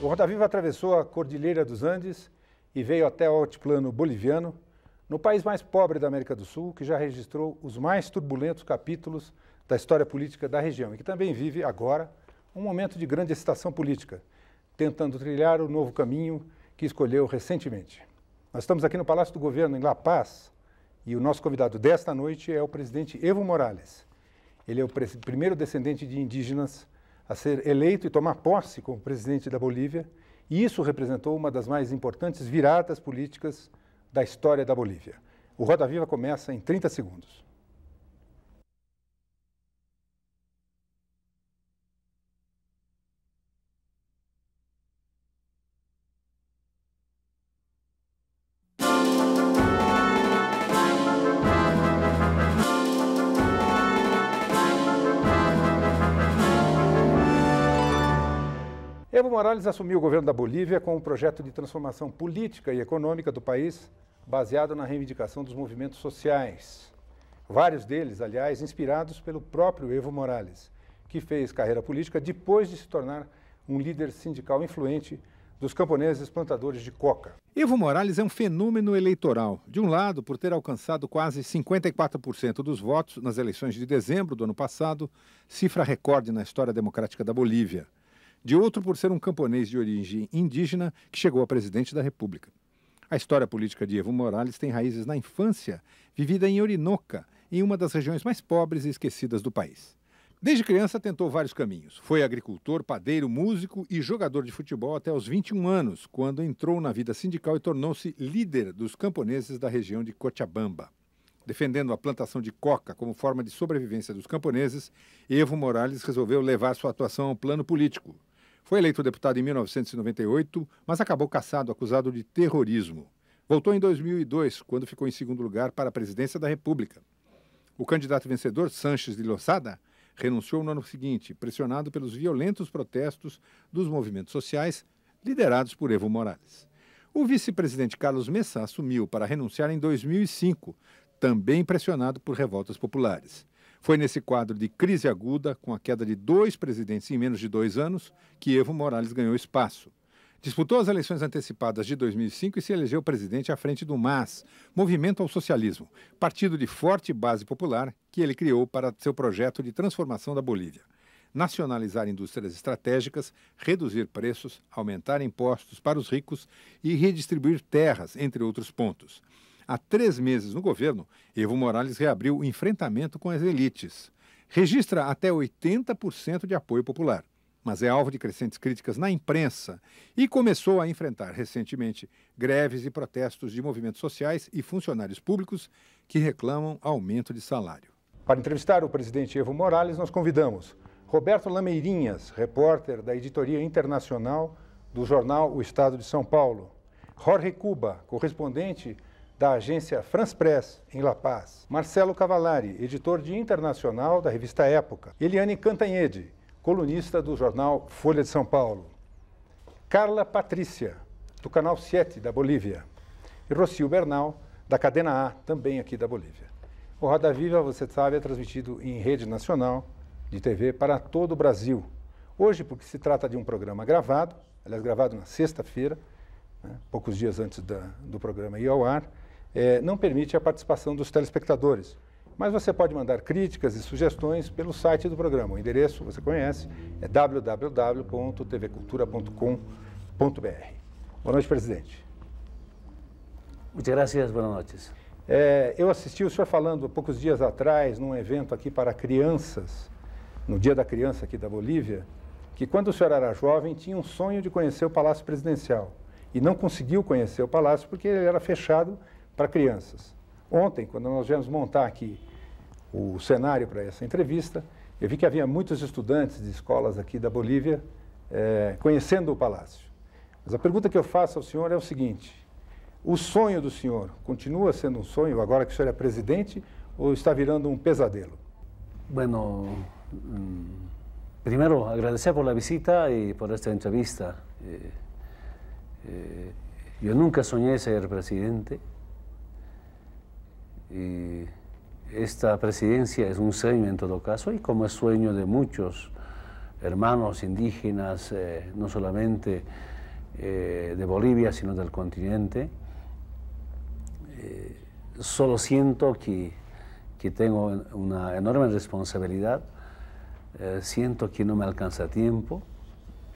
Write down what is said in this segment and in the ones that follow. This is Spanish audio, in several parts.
O Roda Viva atravessou a Cordilheira dos Andes e veio até o altiplano boliviano, no país mais pobre da América do Sul, que já registrou os mais turbulentos capítulos da história política da região e que também vive agora um momento de grande excitação política, tentando trilhar o novo caminho que escolheu recentemente. Nós estamos aqui no Palácio do Governo, em La Paz, e o nosso convidado desta noite é o presidente Evo Morales. Ele é o primeiro descendente de indígenas a ser eleito e tomar posse como presidente da Bolívia, e isso representou uma das mais importantes viradas políticas da história da Bolívia. O Roda Viva começa em 30 segundos. Morales assumiu o governo da Bolívia com um projeto de transformação política e econômica do país baseado na reivindicação dos movimentos sociais. Vários deles, aliás, inspirados pelo próprio Evo Morales, que fez carreira política depois de se tornar um líder sindical influente dos camponeses plantadores de coca. Evo Morales é um fenômeno eleitoral. De um lado, por ter alcançado quase 54% dos votos nas eleições de dezembro do ano passado, cifra recorde na história democrática da Bolívia de outro por ser um camponês de origem indígena que chegou a presidente da República. A história política de Evo Morales tem raízes na infância, vivida em Orinoca, em uma das regiões mais pobres e esquecidas do país. Desde criança tentou vários caminhos. Foi agricultor, padeiro, músico e jogador de futebol até os 21 anos, quando entrou na vida sindical e tornou-se líder dos camponeses da região de Cochabamba. Defendendo a plantação de coca como forma de sobrevivência dos camponeses, Evo Morales resolveu levar sua atuação ao plano político. Foi eleito deputado em 1998, mas acabou cassado, acusado de terrorismo. Voltou em 2002, quando ficou em segundo lugar para a presidência da República. O candidato vencedor, Sanches de Lozada, renunciou no ano seguinte, pressionado pelos violentos protestos dos movimentos sociais liderados por Evo Morales. O vice-presidente Carlos Messa assumiu para renunciar em 2005, também pressionado por revoltas populares. Foi nesse quadro de crise aguda, com a queda de dois presidentes em menos de dois anos, que Evo Morales ganhou espaço. Disputou as eleições antecipadas de 2005 e se elegeu presidente à frente do MAS, Movimento ao Socialismo, partido de forte base popular que ele criou para seu projeto de transformação da Bolívia. Nacionalizar indústrias estratégicas, reduzir preços, aumentar impostos para os ricos e redistribuir terras, entre outros pontos. Há três meses no governo, Evo Morales reabriu o enfrentamento com as elites. Registra até 80% de apoio popular, mas é alvo de crescentes críticas na imprensa e começou a enfrentar recentemente greves e protestos de movimentos sociais e funcionários públicos que reclamam aumento de salário. Para entrevistar o presidente Evo Morales, nós convidamos Roberto Lameirinhas, repórter da editoria internacional do jornal O Estado de São Paulo. Jorge Cuba, correspondente da agência France Press, em La Paz. Marcelo Cavalari, editor de Internacional da revista Época. Eliane Cantanhede, colunista do jornal Folha de São Paulo. Carla Patrícia, do canal 7 da Bolívia. E Rocio Bernal, da Cadena A, também aqui da Bolívia. O Roda Viva, você sabe, é transmitido em rede nacional de TV para todo o Brasil. Hoje, porque se trata de um programa gravado, aliás, gravado na sexta-feira, né, poucos dias antes da, do programa ir ao ar, é, não permite a participação dos telespectadores. Mas você pode mandar críticas e sugestões pelo site do programa. O endereço você conhece, é www.tvcultura.com.br. Boa noite, presidente. Muito graças, boa noite. É, eu assisti o senhor falando há poucos dias atrás, num evento aqui para crianças, no Dia da Criança aqui da Bolívia, que quando o senhor era jovem tinha um sonho de conhecer o Palácio Presidencial e não conseguiu conhecer o palácio porque ele era fechado para crianças. Ontem, quando nós viemos montar aqui o cenário para essa entrevista, eu vi que havia muitos estudantes de escolas aqui da Bolívia é, conhecendo o palácio. Mas a pergunta que eu faço ao senhor é o seguinte: o sonho do senhor continua sendo um sonho agora que o senhor é presidente ou está virando um pesadelo? Bueno, primeiro agradecer por visita e por esta entrevista. eu eh, eh, nunca sonhei ser presidente. Y esta presidencia es un sueño en todo caso y como es sueño de muchos hermanos indígenas, eh, no solamente eh, de Bolivia, sino del continente, eh, solo siento que, tengo una enorme responsabilidad, siento que no me alcanza tiempo,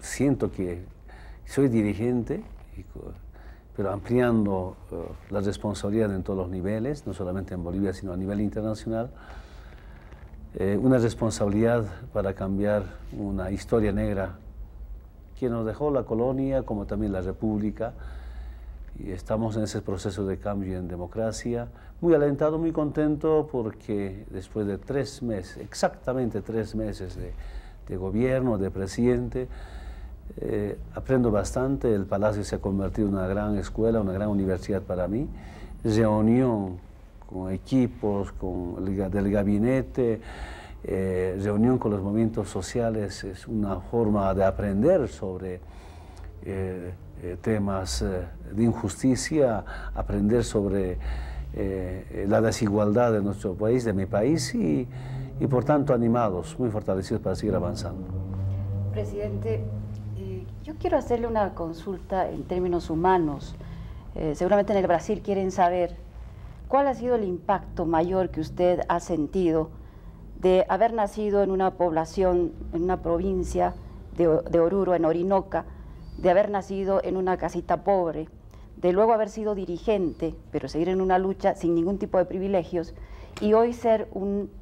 siento que soy dirigente pero ampliando eh, la responsabilidad en todos los niveles, no solamente en Bolivia, sino a nivel internacional. Eh, una responsabilidad para cambiar una historia negra que nos dejó la colonia, como también la república. Y estamos en ese proceso de cambio en democracia. Muy alentado, muy contento, porque después de tres meses, exactamente tres meses de gobierno, de presidente, eh, aprendo bastante, el Palacio se ha convertido en una gran escuela, una gran universidad para mí. Reunión con equipos, con el, del gabinete, eh, reunión con los movimientos sociales es una forma de aprender sobre eh, temas de injusticia, aprender sobre la desigualdad de nuestro país, de mi país y, y por tanto animados, muy fortalecidos para seguir avanzando. Presidente, yo quiero hacerle una consulta en términos humanos. Eh, seguramente en el Brasil quieren saber cuál ha sido el impacto mayor que usted ha sentido de haber nacido en una población, en una provincia de, Oruro, en Orinoca, de haber nacido en una casita pobre, de luego haber sido dirigente, pero seguir en una lucha sin ningún tipo de privilegios, y hoy ser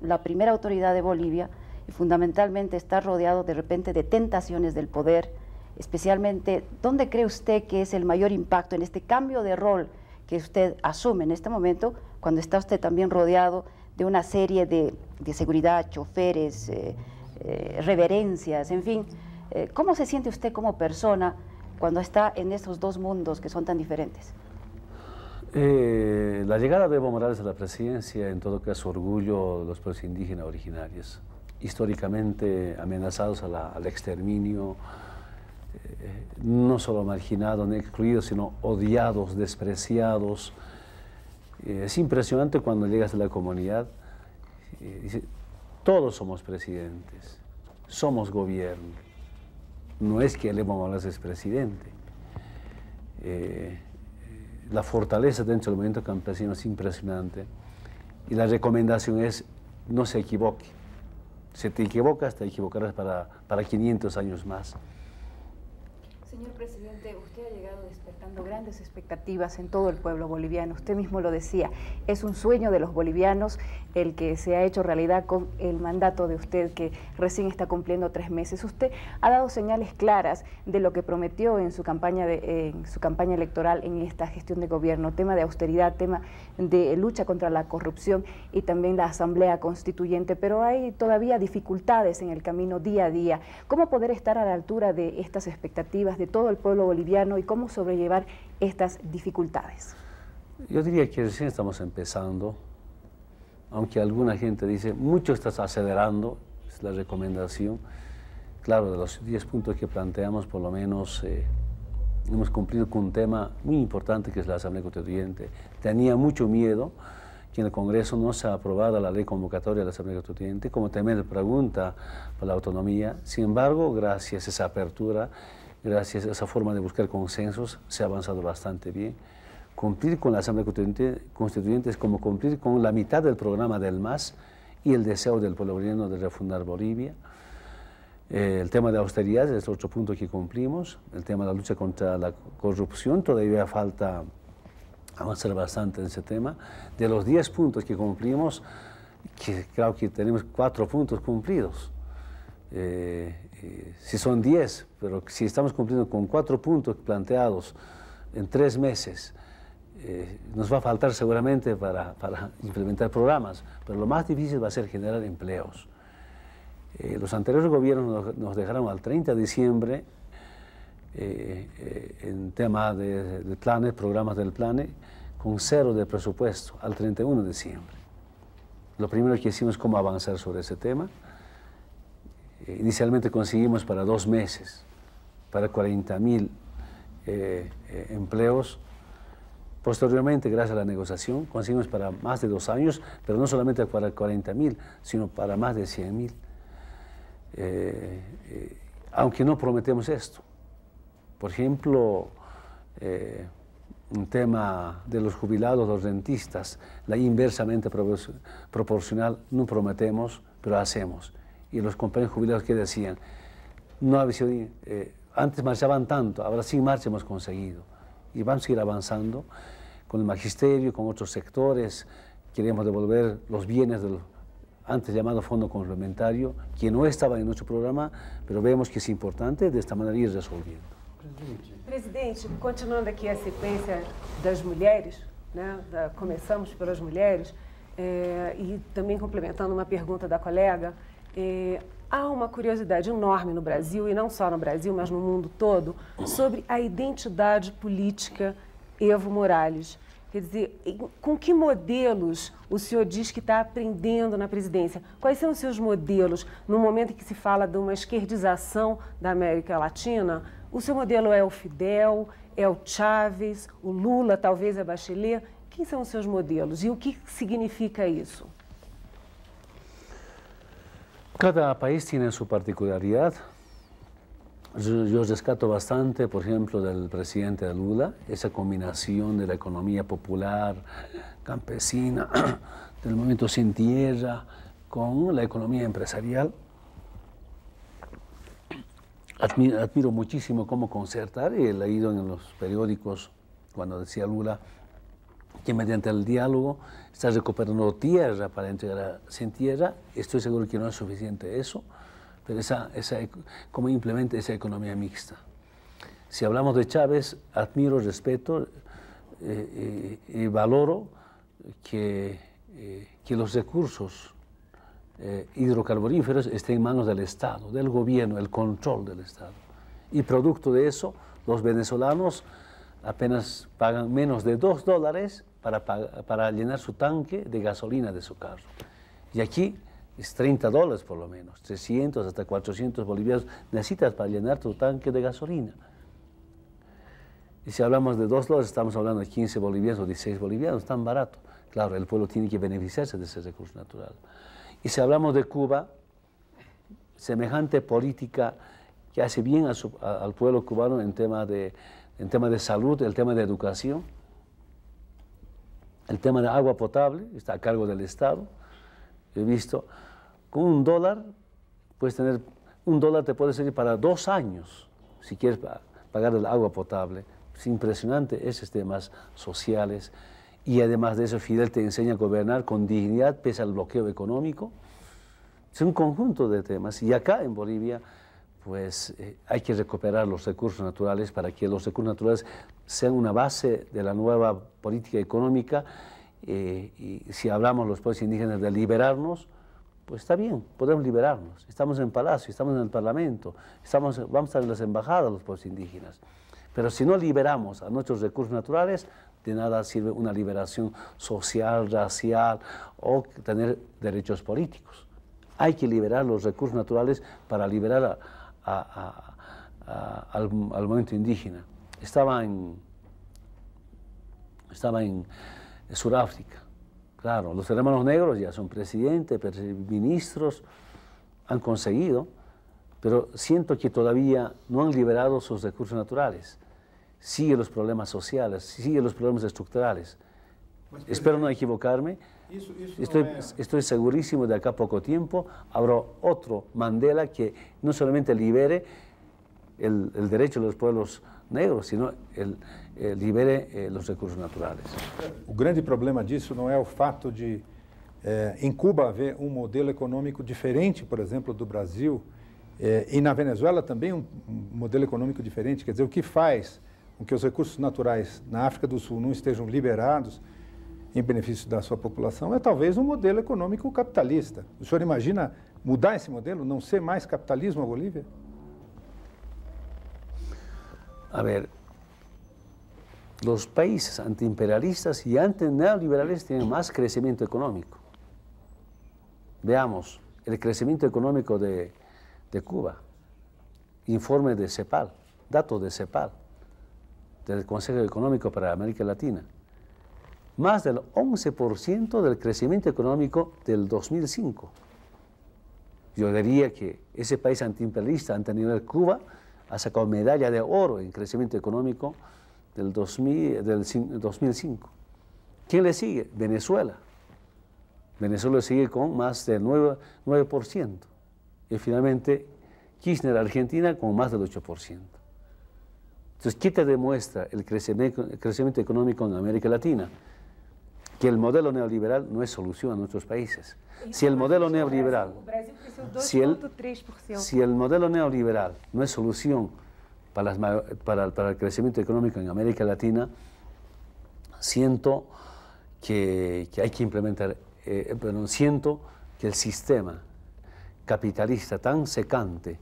la primera autoridad de Bolivia y fundamentalmente estar rodeado de repente de tentaciones del poder, especialmente, ¿dónde cree usted que es el mayor impacto en este cambio de rol que usted asume en este momento, cuando está usted también rodeado de una serie de, seguridad, choferes, eh, eh, reverencias, en fin? Eh, ¿Cómo se siente usted como persona cuando está en estos dos mundos que son tan diferentes? la llegada de Evo Morales a la presidencia, en todo caso, orgullo de los pueblos indígenas originarios, históricamente amenazados al exterminio, no solo marginados ni excluidos, sino odiados, despreciados. Eh, es impresionante cuando llegas a la comunidad, eh, todos somos presidentes, somos gobierno. No es que Alemán Morales es presidente. Eh, la fortaleza dentro del movimiento campesino es impresionante y la recomendación es no se equivoque. Si te equivocas, te equivocarás para, para 500 años más. Señor presidente, usted ha llegado a grandes expectativas en todo el pueblo boliviano. Usted mismo lo decía, es un sueño de los bolivianos el que se ha hecho realidad con el mandato de usted que recién está cumpliendo tres meses. Usted ha dado señales claras de lo que prometió en su campaña, de, en su campaña electoral en esta gestión de gobierno, tema de austeridad, tema de lucha contra la corrupción y también la asamblea constituyente, pero hay todavía dificultades en el camino día a día. ¿Cómo poder estar a la altura de estas expectativas de todo el pueblo boliviano y cómo sobrellevar estas dificultades? Yo diría que recién estamos empezando, aunque alguna gente dice, mucho estás acelerando, es la recomendación. Claro, de los 10 puntos que planteamos, por lo menos eh, hemos cumplido con un tema muy importante que es la Asamblea Constituyente. Tenía mucho miedo que en el Congreso no se aprobara la ley convocatoria de la Asamblea Constituyente, como también pregunta por la autonomía. Sin embargo, gracias a esa apertura, gracias a esa forma de buscar consensos, se ha avanzado bastante bien. Cumplir con la Asamblea Constituyente, es como cumplir con la mitad del programa del MAS y el deseo del pueblo boliviano de refundar Bolivia. Eh, el tema de austeridad es otro punto que cumplimos. El tema de la lucha contra la corrupción, todavía falta avanzar bastante en ese tema. De los 10 puntos que cumplimos, que creo que tenemos 4 puntos cumplidos. Eh, si son 10, pero si estamos cumpliendo con cuatro puntos planteados en tres meses, eh, nos va a faltar seguramente para, implementar programas, pero lo más difícil va a ser generar empleos. Eh, los anteriores gobiernos nos, dejaron al 30 de diciembre eh, en tema de, de, planes, programas del plane, con cero de presupuesto al 31 de diciembre. Lo primero que hicimos es cómo avanzar sobre ese tema inicialmente conseguimos para dos meses, para 40 mil eh, eh, empleos. Posteriormente, gracias a la negociación, conseguimos para más de dos años, pero no solamente para 40 mil, sino para más de 100 mil. Eh, aunque no prometemos esto. Por ejemplo, un tema de los jubilados, los dentistas, la inversamente proporcional, no prometemos, pero hacemos y los compañeros jubilados que decían, no había eh, antes marchaban tanto, ahora sin marcha hemos conseguido. Y vamos a ir avanzando con el magisterio, con otros sectores, queremos devolver los bienes del antes llamado fondo complementario, que no estaba en nuestro programa, pero vemos que es importante de esta manera ir resolviendo. Presidente, continuando aquí la secuencia das las né? comenzamos por las mujeres, y eh, e también complementando complementando pregunta de da colega, É, há uma curiosidade enorme no Brasil, e não só no Brasil, mas no mundo todo, sobre a identidade política Evo Morales. Quer dizer, com que modelos o senhor diz que está aprendendo na presidência? Quais são os seus modelos? No momento em que se fala de uma esquerdização da América Latina, o seu modelo é o Fidel, é o Chávez, o Lula, talvez a Bachelet? Quem são os seus modelos e o que significa isso? Cada país tiene su particularidad. Yo, rescato bastante, por ejemplo, del presidente Lula, esa combinación de la economía popular, campesina, del movimiento sin tierra, con la economía empresarial. Admiro, muchísimo cómo concertar, y he leído en los periódicos cuando decía Lula que mediante el diálogo está recuperando tierra para entregar. Sin tierra, estoy seguro que no es suficiente eso, pero esa, esa, cómo implementa esa economía mixta. Si hablamos de Chávez, admiro, respeto eh, eh, y, valoro que, eh, que los recursos eh, hidrocarburíferos estén en manos del Estado, del gobierno, el control del Estado. Y producto de eso, los venezolanos apenas pagan menos de dos dólares para, llenar su tanque de gasolina de su carro. Y aquí es 30 dólares por lo menos, 300 hasta 400 bolivianos necesitas para llenar tu tanque de gasolina. Y si hablamos de 2 dólares, estamos hablando de 15 bolivianos o 16 bolivianos, tan barato. Claro, el pueblo tiene que beneficiarse de ese recurso natural. Y si hablamos de Cuba, semejante política que hace bien al pueblo cubano en tema, de, en tema de salud, el tema de educación, el tema de agua potable está a cargo del Estado. He visto, con un dólar puedes tener, un dólar te puede servir para dos años si quieres pagar el agua potable. Es impresionante esos temas sociales. Y además de eso, Fidel te enseña a gobernar con dignidad pese al bloqueo económico. Es un conjunto de temas. Y acá en Bolivia pues eh, hay que recuperar los recursos naturales para que los recursos naturales sean una base de la nueva política económica. Eh, y si hablamos los pueblos indígenas de liberarnos, pues está bien, podemos liberarnos. Estamos en Palacio, estamos en el Parlamento, estamos, vamos a las embajadas los pueblos indígenas. Pero si no liberamos a nuestros recursos naturales, de nada sirve una liberación social, racial o tener derechos políticos. Hay que liberar los recursos naturales para liberar a, al, momento indígena. Estaba en, estaba en Sudáfrica, claro, los hermanos negros ya son presidentes, ministros, han conseguido, pero siento que todavía no han liberado sus recursos naturales. Sigue los problemas sociales, sigue los problemas estructurales. Pues Espero no equivocarme. Estou seguríssimo estoy, é- estoy, segurísimo de acá a poco tiempo habrá otro Mandela que no solamente libere el, el derecho de los pueblos negros, sino el, eh, libere eh, os recursos naturais. O grande problema disso não é o fato de, eh, em Cuba, haver um modelo econômico diferente, por exemplo, do Brasil, eh, e na Venezuela também um, modelo econômico diferente. Quer dizer, o que faz com que os recursos naturais na África do Sul não estejam liberados em benefício da sua população, é talvez um modelo econômico capitalista. O senhor imagina mudar esse modelo, não ser mais capitalismo a Bolívia? A ver, os países antiimperialistas e antineoliberales têm mais crescimento econômico. Veamos o crescimento econômico de, de Cuba. Informe de CEPAL, dados de CEPAL, do Conselho Económico para América Latina. más del 11% del crecimiento económico del 2005. Yo diría que ese país antiimperialista, ante nivel Cuba, ha sacado medalla de oro en crecimiento económico del, 2005. ¿Quién le sigue? Venezuela. Venezuela sigue con más del 9%, Y finalmente Kirchner, Argentina, con más del 8%. Entonces, ¿qué te demuestra el crecimiento económico en América Latina? que el modelo neoliberal no es solución a nuestros países. Si el modelo neoliberal, si el, modelo neoliberal no es solución para, el crecimiento económico en América Latina, siento que, hay que implementar, eh, eh, perdón, siento que el sistema capitalista tan secante,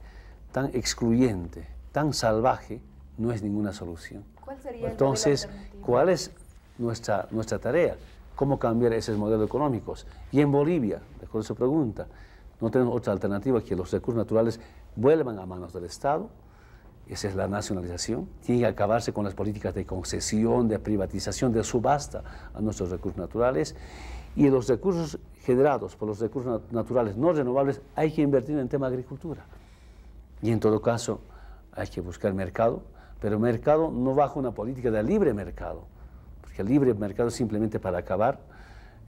tan excluyente, tan salvaje, no es ninguna solución. Entonces, ¿cuál es nuestra tarea? cómo cambiar esos modelos económicos. Y en Bolivia, mejor su pregunta, no tenemos otra alternativa que los recursos naturales vuelvan a manos del Estado. Esa es la nacionalización. Tiene que acabarse con las políticas de concesión, de privatización, de subasta a nuestros recursos naturales. Y los recursos generados por los recursos naturales no renovables hay que invertir en tema de agricultura. Y en todo caso, hay que buscar mercado, pero mercado no bajo una política de libre mercado libre mercado simplemente para acabar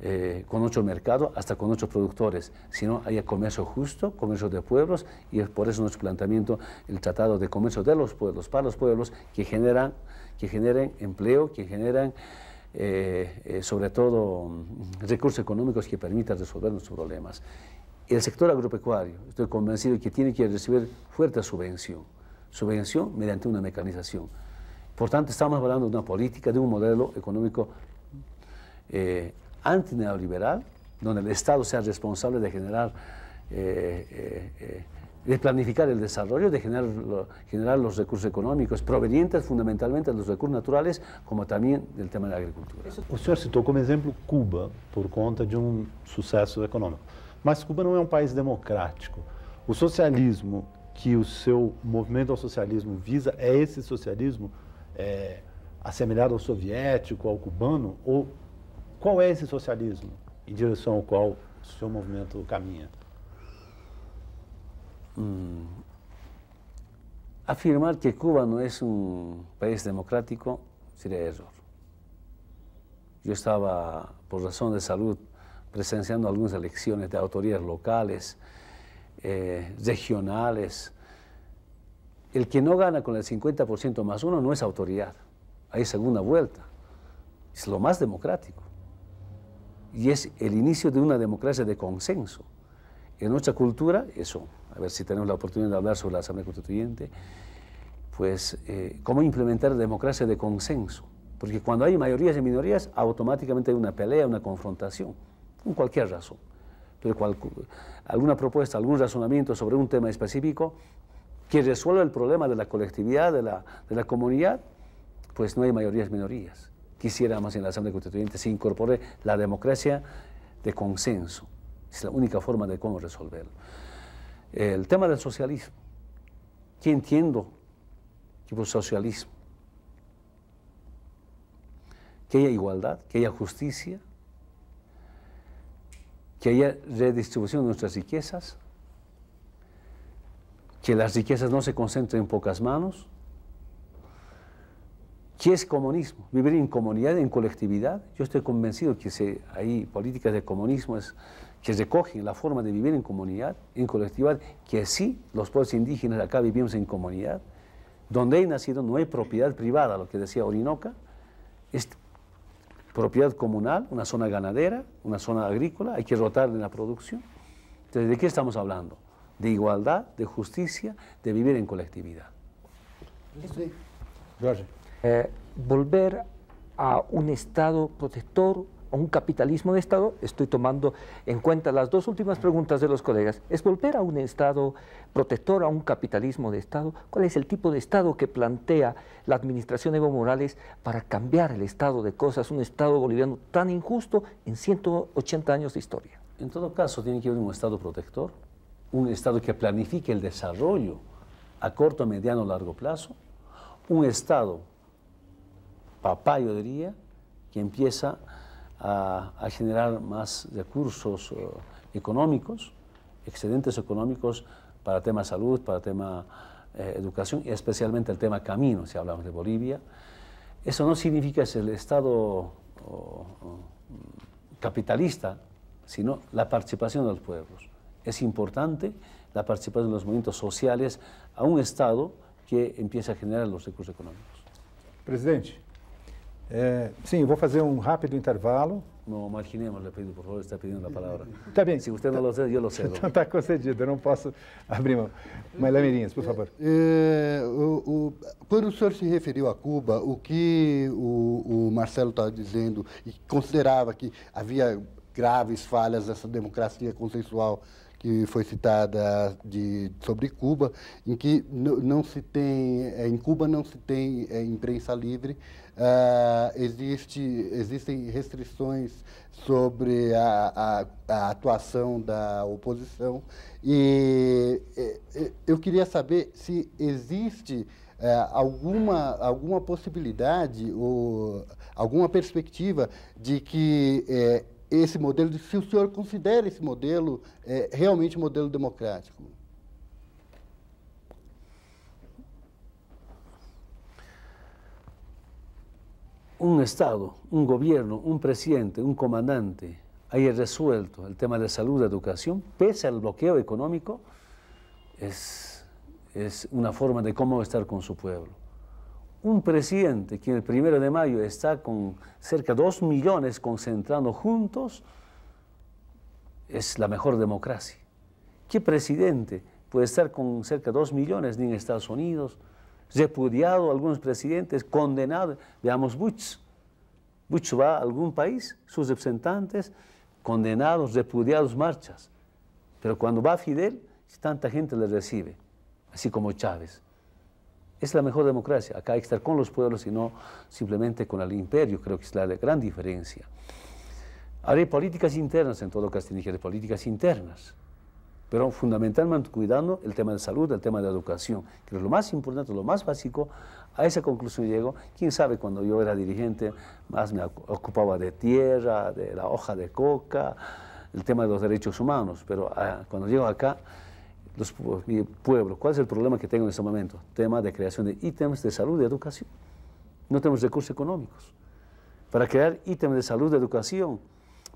eh, con otro mercado, hasta con otros productores, sino haya comercio justo, comercio de pueblos, y es por eso nuestro planteamiento, el tratado de comercio de los pueblos, para los pueblos, que, generan, que generen empleo, que generan eh, eh, sobre todo mm, recursos económicos que permitan resolver nuestros problemas. El sector agropecuario, estoy convencido que tiene que recibir fuerte subvención, subvención mediante una mecanización. Por tanto, estamos hablando de una política, de un modelo económico eh, antineoliberal, donde el Estado sea responsable de generar, eh, eh, eh, de planificar el desarrollo, de generar, los recursos económicos provenientes fundamentalmente de los recursos naturales, como también del tema de la agricultura. El señor citó como ejemplo Cuba, por conta de un um suceso económico. Mas Cuba no es un um país democrático. El socialismo que o seu movimento socialismo visa es ese socialismo é, assemelhado ao soviético, ao cubano? Ou qual é esse socialismo em direção ao qual o seu movimento caminha? Hum. Afirmar que Cuba não é um país democrático seria erro. eu estava por razão de saúde presenciando algumas eleições de autoridades locais eh, el que no gana con el 50% más uno no es autoridad. Hay segunda vuelta. Es lo más democrático. Y es el inicio de una democracia de consenso. En nuestra cultura, eso, a ver si tenemos la oportunidad de hablar sobre la Asamblea Constituyente, pues eh, cómo implementar democracia de consenso. Porque cuando hay mayorías y minorías, automáticamente hay una pelea, una confrontación, con cualquier razón. Pero alguna propuesta, algún razonamiento sobre un tema específico, quien resuelva el problema de la colectividad, de la, de la comunidad, pues no hay mayorías minorías. más en la Asamblea Constituyente se incorpore la democracia de consenso. Es la única forma de cómo resolverlo. El tema del socialismo. ¿Qué entiendo por socialismo? Que haya igualdad, que haya justicia, que haya redistribución de nuestras riquezas, que las riquezas no se concentren en pocas manos. ¿Qué es comunismo? Vivir en comunidad, en colectividad. Yo estoy convencido que hay políticas de comunismo es, que recogen la forma de vivir en comunidad, en colectividad, que sí, los pueblos indígenas acá vivimos en comunidad. Donde hay nacido no hay propiedad privada, lo que decía Orinoca, es propiedad comunal, una zona ganadera, una zona agrícola, hay que rotar en la producción. Entonces, ¿de qué estamos hablando? de igualdad, de justicia, de vivir en colectividad. Eh, volver a un Estado protector, a un capitalismo de Estado, estoy tomando en cuenta las dos últimas preguntas de los colegas, es volver a un Estado protector, a un capitalismo de Estado. ¿Cuál es el tipo de Estado que plantea la administración Evo Morales para cambiar el estado de cosas, un Estado boliviano tan injusto en 180 años de historia? En todo caso, tiene que haber un Estado protector, un Estado que planifique el desarrollo a corto, mediano, largo plazo, un Estado, papá yo diría, que empieza a, generar más recursos eh, económicos, excedentes económicos para tema salud, para tema de eh, educación y especialmente el tema camino, si hablamos de Bolivia. Eso no significa es el Estado capitalista, sino la participación de los pueblos. es importante la participación de los movimientos sociales a un Estado que empiece a generar los recursos económicos. Presidente, eh, sim, vou fazer um rápido intervalo. Não, imaginemos, lhe por favor, está pedindo a palavra. Está bem. Se você não lo eu lo cedo. está concedido, eu não posso abrir mão. Mas, Lamirinhas, por favor. Eh, eh, o, o, quando o senhor se referiu a Cuba, o que o, o Marcelo estava dizendo e considerava que havia graves falhas dessa democracia consensual que foi citada de, sobre Cuba, em que não se tem, é, em Cuba não se tem é, imprensa livre, uh, existe, existem restrições sobre a, a, a atuação da oposição e eu queria saber se existe é, alguma, alguma possibilidade ou alguma perspectiva de que é, Ese modelo, si o considera ese modelo realmente realmente modelo democrático. Un Estado, un gobierno, un presidente, un comandante haya resuelto el tema de salud, educación, pese al bloqueo económico, es una forma de cómo estar con su pueblo un presidente que el primero de mayo está con cerca de dos millones concentrando juntos, es la mejor democracia. ¿Qué presidente puede estar con cerca de dos millones ni en Estados Unidos? Repudiado algunos presidentes, condenados? Veamos Butch. ¿Butch va a algún país, sus representantes, condenados, repudiados, marchas. Pero cuando va Fidel, tanta gente le recibe, así como Chávez es la mejor democracia. Acá hay que estar con los pueblos y no simplemente con el imperio. Creo que es la gran diferencia. Haré políticas internas, en todo caso y políticas internas, pero fundamentalmente cuidando el tema de salud, el tema de educación, que es lo más importante, lo más básico. A esa conclusión llego. Quién sabe, cuando yo era dirigente, más me ocupaba de tierra, de la hoja de coca, el tema de los derechos humanos, pero ah, cuando llego acá mi pueblo, ¿cuál es el problema que tengo en este momento? Tema de creación de ítems de salud y educación. No tenemos recursos económicos para crear ítems de salud y educación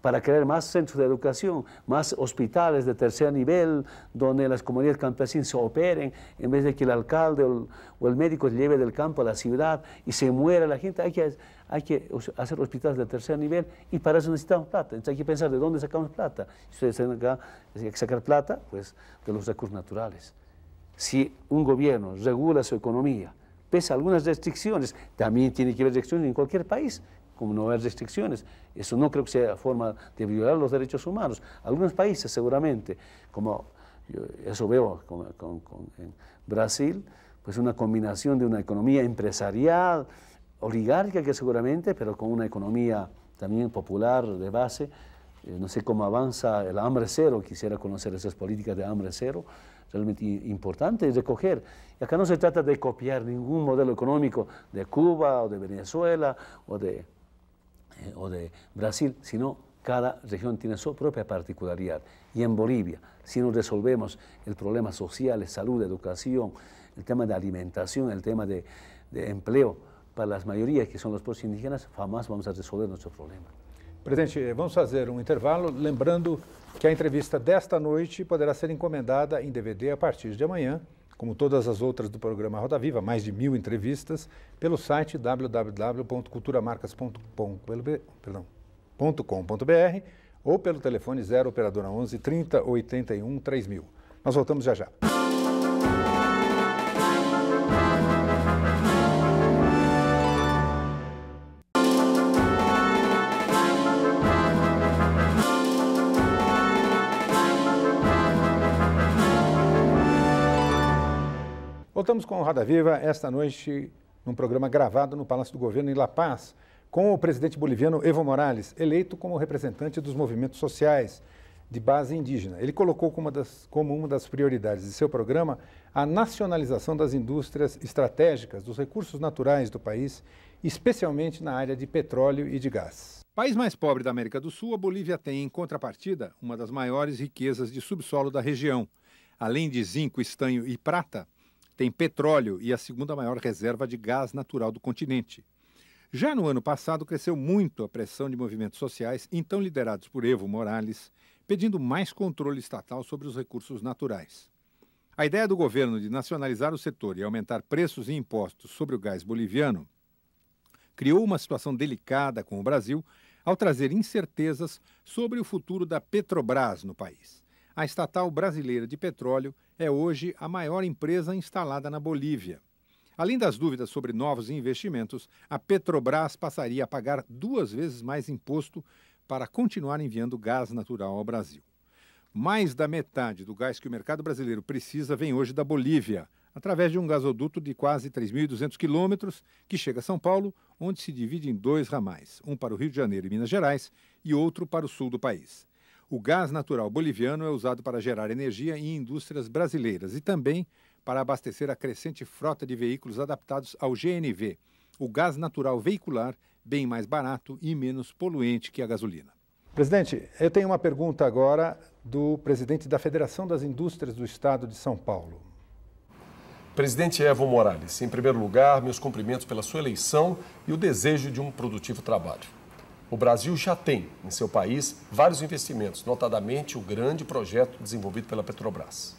para crear más centros de educación, más hospitales de tercer nivel, donde las comunidades campesinas se operen, en vez de que el alcalde o el, médico lleve del campo a la ciudad y se muera la gente, hay que, hay hacer hospitales de tercer nivel y para eso necesitamos plata. Entonces hay que pensar de dónde sacamos plata. Si ustedes acá, hay que sacar plata, pues de los recursos naturales. Si un gobierno regula su economía, pese a algunas restricciones, también tiene que haber restricciones en cualquier país, como no haber restricciones. Eso no creo que sea forma de violar los derechos humanos. Algunos países seguramente, como eso veo en Brasil, pues una combinación de una economía empresarial, oligárquica que seguramente, pero con una economía también popular de base. Eh, no sé cómo avanza el hambre cero, quisiera conocer esas políticas de hambre cero, realmente importante recoger. Y acá no se trata de copiar ningún modelo económico de Cuba o de Venezuela o de eh, o de Brasil, sino cada región tiene su propia particularidad. Y en Bolivia, si no resolvemos el problema social, salud, educación, el tema de alimentación, el tema de, empleo para las mayorías que son los pueblos indígenas, jamás vamos a resolver nuestro problema. Presidente, vamos a hacer un intervalo, lembrando que a entrevista desta noite poderá ser encomendada en em DVD a partir de amanhã, como todas as outras do programa Roda Viva, mais de mil entrevistas, pelo site www.culturamarcas.com.br ou pelo telefone 0 operadora 11 30 81 3000. Nós voltamos já já. Voltamos com o Roda Viva esta noite num programa gravado no Palácio do Governo em La Paz, com o presidente boliviano Evo Morales, eleito como representante dos movimentos sociais de base indígena. Ele colocou como uma das, como uma das prioridades de seu programa a nacionalização das indústrias estratégicas dos recursos naturais do país, especialmente na área de petróleo e de gás. País mais pobre da América do Sul, a Bolívia tem, em contrapartida, uma das maiores riquezas de subsolo da região. Além de zinco, estanho e prata, tem petróleo e a segunda maior reserva de gás natural do continente. Já no ano passado, cresceu muito a pressão de movimentos sociais, então liderados por Evo Morales, pedindo mais controle estatal sobre os recursos naturais. A ideia do governo de nacionalizar o setor e aumentar preços e impostos sobre o gás boliviano criou uma situação delicada com o Brasil ao trazer incertezas sobre o futuro da Petrobras no país. A estatal brasileira de petróleo é hoje a maior empresa instalada na Bolívia. Além das dúvidas sobre novos investimentos, a Petrobras passaria a pagar duas vezes mais imposto para continuar enviando gás natural ao Brasil. Mais da metade do gás que o mercado brasileiro precisa vem hoje da Bolívia, através de um gasoduto de quase 3.200 quilômetros que chega a São Paulo, onde se divide em dois ramais, um para o Rio de Janeiro e Minas Gerais e outro para o sul do país. O gás natural boliviano é usado para gerar energia em indústrias brasileiras e também para abastecer a crescente frota de veículos adaptados ao GNV, o gás natural veicular, bem mais barato e menos poluente que a gasolina. Presidente, eu tenho uma pergunta agora do presidente da Federação das Indústrias do Estado de São Paulo. Presidente Evo Morales, em primeiro lugar, meus cumprimentos pela sua eleição e o desejo de um produtivo trabalho. O Brasil já tem em seu país vários investimentos, notadamente o grande projeto desenvolvido pela Petrobras.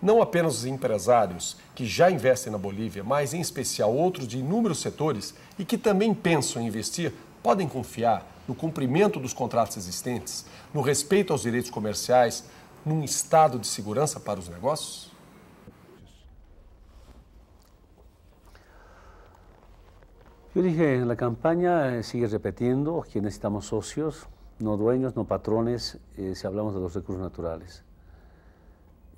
Não apenas os empresários que já investem na Bolívia, mas em especial outros de inúmeros setores e que também pensam em investir, podem confiar no cumprimento dos contratos existentes, no respeito aos direitos comerciais, num estado de segurança para os negócios? Yo dije, en la campaña eh, sigue repitiendo que necesitamos socios, no dueños, no patrones, eh, si hablamos de los recursos naturales.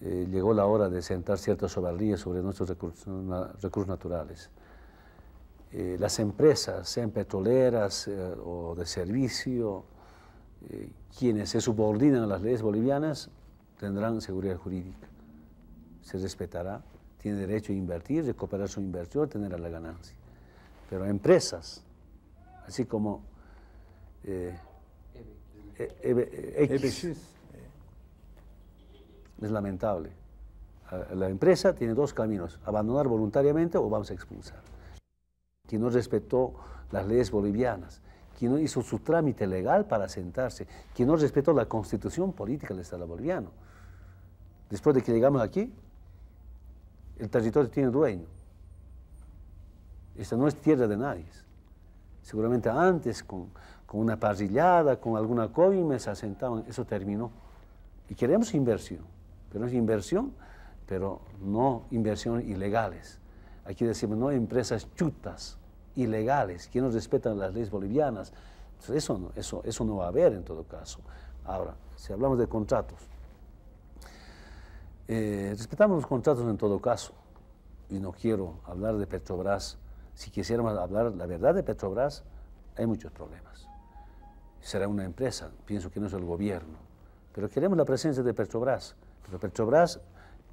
Eh, llegó la hora de sentar ciertas soberanía sobre nuestros recursos, recursos naturales. las empresas, sean petroleras o de servicio, quienes se subordinan a las leyes bolivianas, tendrán seguridad jurídica. Se respetará, tiene derecho a invertir, recuperar su inversión, tener la ganancia pero empresas, así como eh, eh, eh e e Es lamentable. La empresa tiene dos caminos, abandonar voluntariamente o vamos a expulsar. Quien no respetó las leyes bolivianas, quien no hizo su trámite legal para sentarse, quien no respetó la constitución política del Estado boliviano. Después de que llegamos aquí, el territorio tiene dueño. Esta no es tierra de nadie. Seguramente antes, con, una parrillada, con alguna coima, se asentaban. Eso terminó. Y queremos inversión. Pero es inversión, pero no inversión ilegales. Aquí decimos, no empresas chutas, ilegales, que no respetan las leyes bolivianas. eso, no, eso, eso no va a haber en todo caso. Ahora, si hablamos de contratos, eh, respetamos los contratos en todo caso. Y no quiero hablar de Petrobras si quisiéramos hablar la verdad de Petrobras, hay muchos problemas. Será una empresa, pienso que no es el gobierno, pero queremos la presencia de Petrobras. Pero Petrobras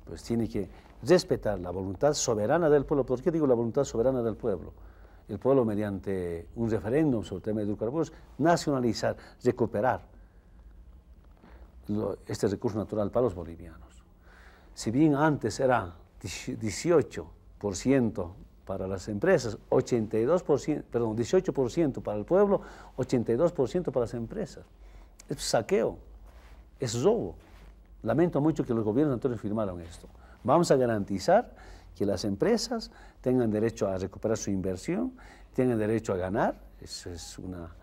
pues tiene que respetar la voluntad soberana del pueblo. ¿Por qué digo la voluntad soberana del pueblo? El pueblo mediante un referéndum sobre el tema de hidrocarburos, nacionalizar, recuperar este recurso natural para los bolivianos. Si bien antes era 18% para las empresas, 82%, perdón, 18% para el pueblo, 82% para las empresas. Es saqueo, es robo. Lamento mucho que los gobiernos anteriores firmaron esto. Vamos a garantizar que las empresas tengan derecho a recuperar su inversión, tengan derecho a ganar, eso es una,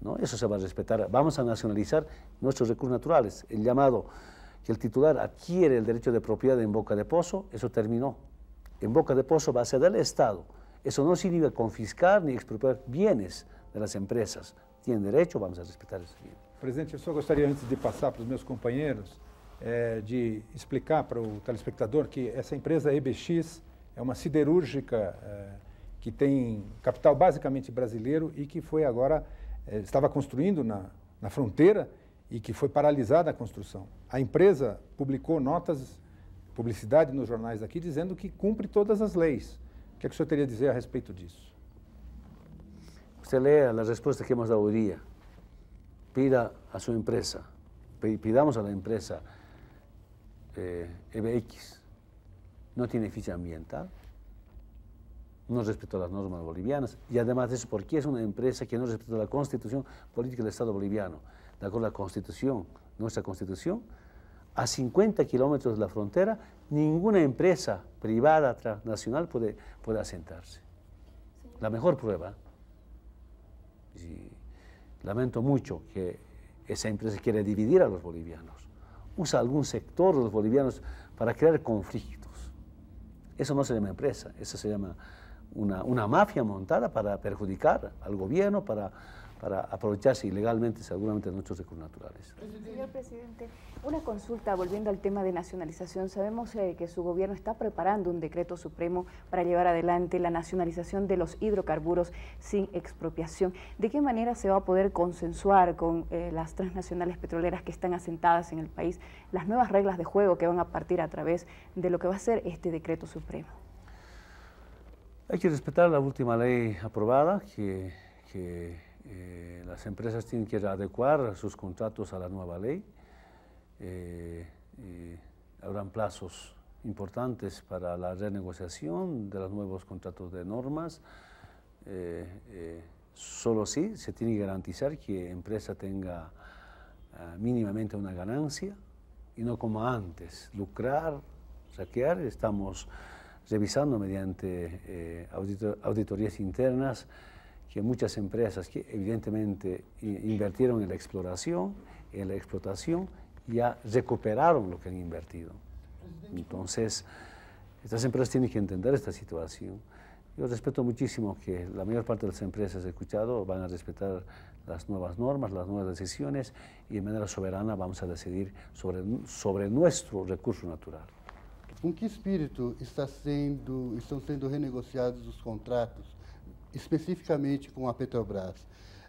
¿no? Eso se va a respetar. Vamos a nacionalizar nuestros recursos naturales, el llamado que el titular adquiere el derecho de propiedad en boca de pozo, eso terminó. en boca de pozo va a ser del Estado. Eso no significa confiscar ni expropiar bienes de las empresas. Tienen derecho, vamos a respetar ese bien. Presidente, eu só gostaria, antes de passar para os meus companheiros, eh, de explicar para o telespectador que essa empresa EBX é uma siderúrgica eh, que tem capital basicamente brasileiro e que foi agora, eh, estava construindo na, na fronteira e que foi paralisada a construção. A empresa publicou notas en nos jornais aquí, diciendo que cumple todas las leyes. ¿Qué que, é que o a dizer a respeito disso? Você la a que hemos dado hoy día. Pida a su empresa, pidamos a la empresa eh, EBX, no tiene ficha ambiental, no respeta las normas bolivianas y además es porque es una empresa que no respeta la constitución política del Estado boliviano, de acuerdo a la constitución, nuestra constitución, a 50 kilómetros de la frontera, ninguna empresa privada transnacional puede, puede asentarse. La mejor prueba. Y lamento mucho que esa empresa quiera dividir a los bolivianos. Usa algún sector de los bolivianos para crear conflictos. Eso no se llama empresa, eso se llama una, una mafia montada para perjudicar al gobierno, para para aprovecharse ilegalmente seguramente de nuestros recursos naturales. Señor presidente, una consulta volviendo al tema de nacionalización. Sabemos eh, que su gobierno está preparando un decreto supremo para llevar adelante la nacionalización de los hidrocarburos sin expropiación. ¿De qué manera se va a poder consensuar con eh, las transnacionales petroleras que están asentadas en el país las nuevas reglas de juego que van a partir a través de lo que va a ser este decreto supremo? Hay que respetar la última ley aprobada que eh, las empresas tienen que adecuar sus contratos a la nueva ley. Eh, eh, habrán plazos importantes para la renegociación de los nuevos contratos de normas. solo si se tiene que garantizar que empresa tenga mínimamente una ganancia y no como antes, lucrar, saquear. Estamos revisando mediante auditorías internas que muchas empresas que evidentemente invirtieron en la exploración, en la explotación, ya recuperaron lo que han invertido. Entonces, estas empresas tienen que entender esta situación. Yo respeto muchísimo que la mayor parte de las empresas, he escuchado, van a respetar las nuevas normas, las nuevas decisiones y de manera soberana vamos a decidir sobre, sobre nuestro recurso natural. ¿Con qué espíritu está están siendo renegociados los contratos? especificamente com a Petrobras.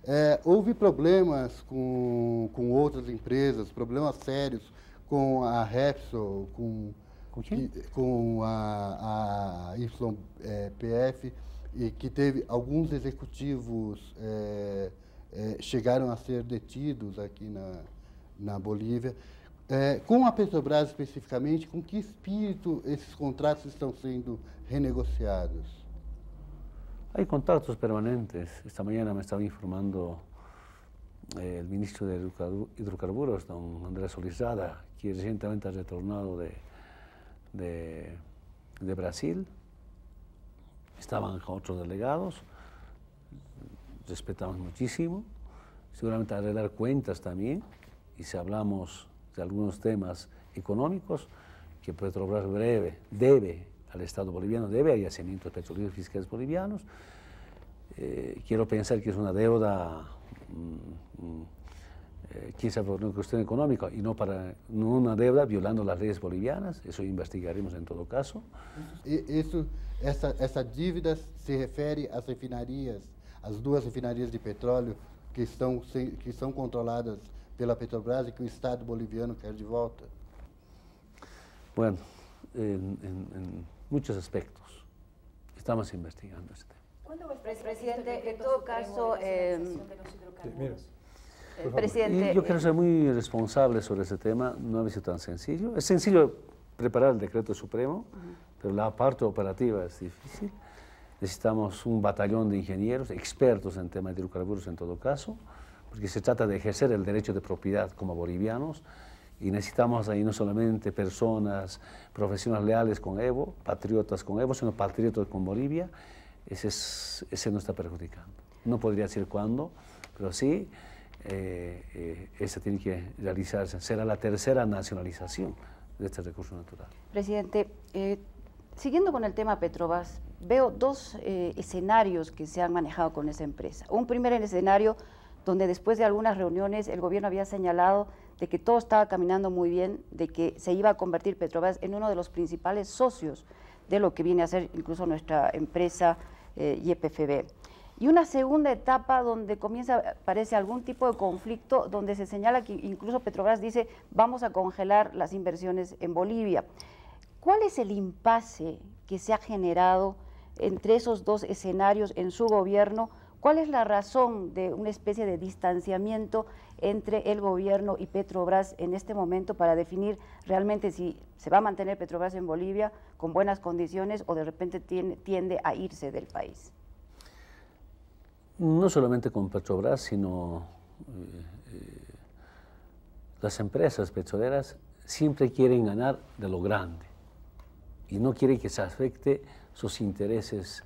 É, houve problemas com, com outras empresas, problemas sérios com a Repsol, com, com, que, com a, a YPF, e que teve alguns executivos é, é, chegaram a ser detidos aqui na, na Bolívia. É, com a Petrobras especificamente, com que espírito esses contratos estão sendo renegociados? Hay contactos permanentes. Esta mañana me estaba informando eh, el ministro de Hidrocarburos, don Andrés Olizada, que recientemente ha retornado de, de, Brasil. Estaban con otros delegados, respetamos muchísimo. Seguramente dar cuentas también, y si hablamos de algunos temas económicos, que Petrobras breve debe al Estado boliviano debe hay yacimientos petroleros fiscales bolivianos. Eh, quiero pensar que es una deuda mm, mm, eh, quizá por una cuestión económica y no para no una deuda violando las leyes bolivianas, eso investigaremos en todo caso. E, ¿Esa isso, esa essa dívida se refere a refinarias, las duas refinarias de petróleo que son que são controladas pela Petrobras y e que el Estado boliviano quiere de vuelta? Bueno, en, muchos aspectos. Estamos investigando este tema. ¿Cuándo presidente? En todo caso, eh, yo quiero ser muy responsable sobre ese tema, no ha sido tan sencillo. Es sencillo preparar el decreto supremo, pero la parte operativa es difícil. Necesitamos un batallón de ingenieros, expertos en temas de hidrocarburos en todo caso, porque se trata de ejercer el derecho de propiedad como bolivianos y necesitamos ahí no solamente personas, profesionales leales con Evo, patriotas con Evo, sino patriotas con Bolivia. Ese, es, nos está perjudicando. No podría decir cuándo, pero sí, eh, eh esa tiene que realizarse. Será la tercera nacionalización de este recurso natural. Presidente, eh, siguiendo con el tema Petrobras, veo dos eh, escenarios que se han manejado con esa empresa. Un primer escenario donde después de algunas reuniones el gobierno había señalado de que todo estaba caminando muy bien, de que se iba a convertir Petrobras en uno de los principales socios de lo que viene a ser incluso nuestra empresa eh, YPFB. Y una segunda etapa donde comienza, parece algún tipo de conflicto, donde se señala que incluso Petrobras dice, vamos a congelar las inversiones en Bolivia. ¿Cuál es el impasse que se ha generado entre esos dos escenarios en su gobierno? ¿Cuál es la razón de una especie de distanciamiento entre el gobierno y Petrobras en este momento para definir realmente si se va a mantener Petrobras en Bolivia con buenas condiciones o de repente tiende a irse del país? No solamente con Petrobras, sino eh, eh, las empresas petroleras siempre quieren ganar de lo grande y no quieren que se afecte sus intereses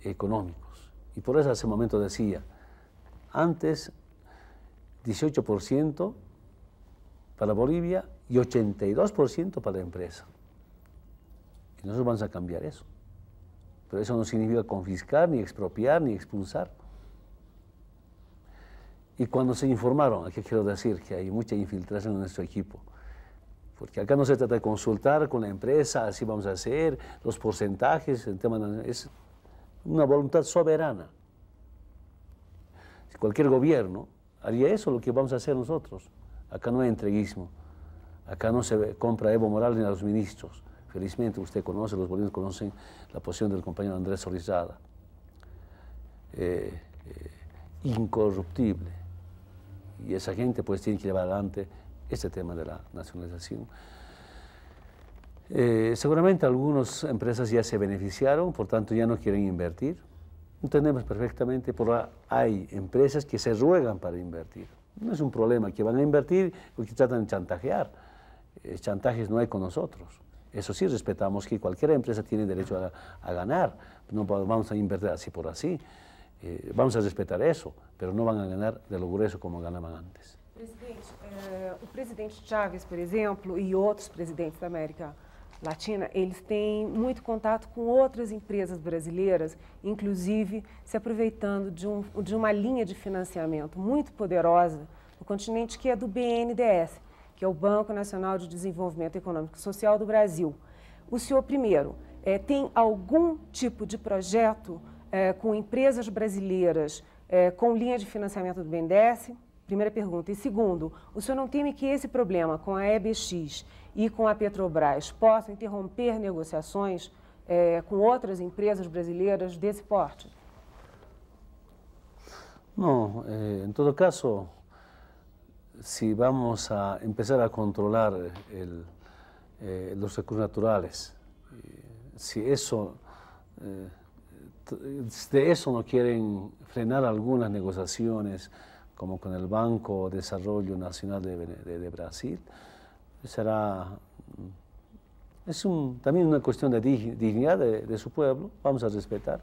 económicos. Y por eso hace un momento decía, antes 18% para Bolivia y 82% para la empresa. Y nosotros vamos a cambiar eso. Pero eso no significa confiscar, ni expropiar, ni expulsar. Y cuando se informaron, aquí quiero decir que hay mucha infiltración en nuestro equipo. Porque acá no se trata de consultar con la empresa, así vamos a hacer, los porcentajes, el tema es una voluntad soberana. Si cualquier gobierno haría eso, lo que vamos a hacer nosotros. Acá no hay entreguismo, acá no se compra Evo Morales ni a los ministros. Felizmente usted conoce, los bolivianos conocen la posición del compañero Andrés Sorizada. Eh, eh, incorruptible. Y esa gente pues tiene que llevar adelante este tema de la nacionalización. Eh, seguramente algunas empresas ya se beneficiaron, por tanto ya no quieren invertir. Entendemos perfectamente, por hay empresas que se ruegan para invertir. No es un problema, que van a invertir o que tratan de chantajear. Eh, chantajes no hay con nosotros. Eso sí, respetamos que cualquier empresa tiene derecho a, ganar. No vamos a invertir así por así. Eh, vamos a respetar eso, pero no van a ganar de lo grueso como ganaban antes. Presidente, el presidente Chávez, por ejemplo, y e otros presidentes de América Latina, eles têm muito contato com outras empresas brasileiras, inclusive se aproveitando de, um, de uma linha de financiamento muito poderosa no continente, que é do BNDES, que é o Banco Nacional de Desenvolvimento Econômico e Social do Brasil. O senhor, primeiro, é, tem algum tipo de projeto é, com empresas brasileiras é, com linha de financiamento do BNDES? Primeira pergunta. E segundo, o senhor não teme que esse problema com a EBX e com a Petrobras possa interromper negociações é, com outras empresas brasileiras desse porte? Não, em eh, todo caso, se vamos a começar a controlar el, eh, recursos naturais, se isso, eh, eh de eso no quieren frenar algunas negociaciones, como con el Banco de Desarrollo Nacional de, Brasil, será, mm, es también una cuestión de dignidad de, su pueblo, vamos a respetar.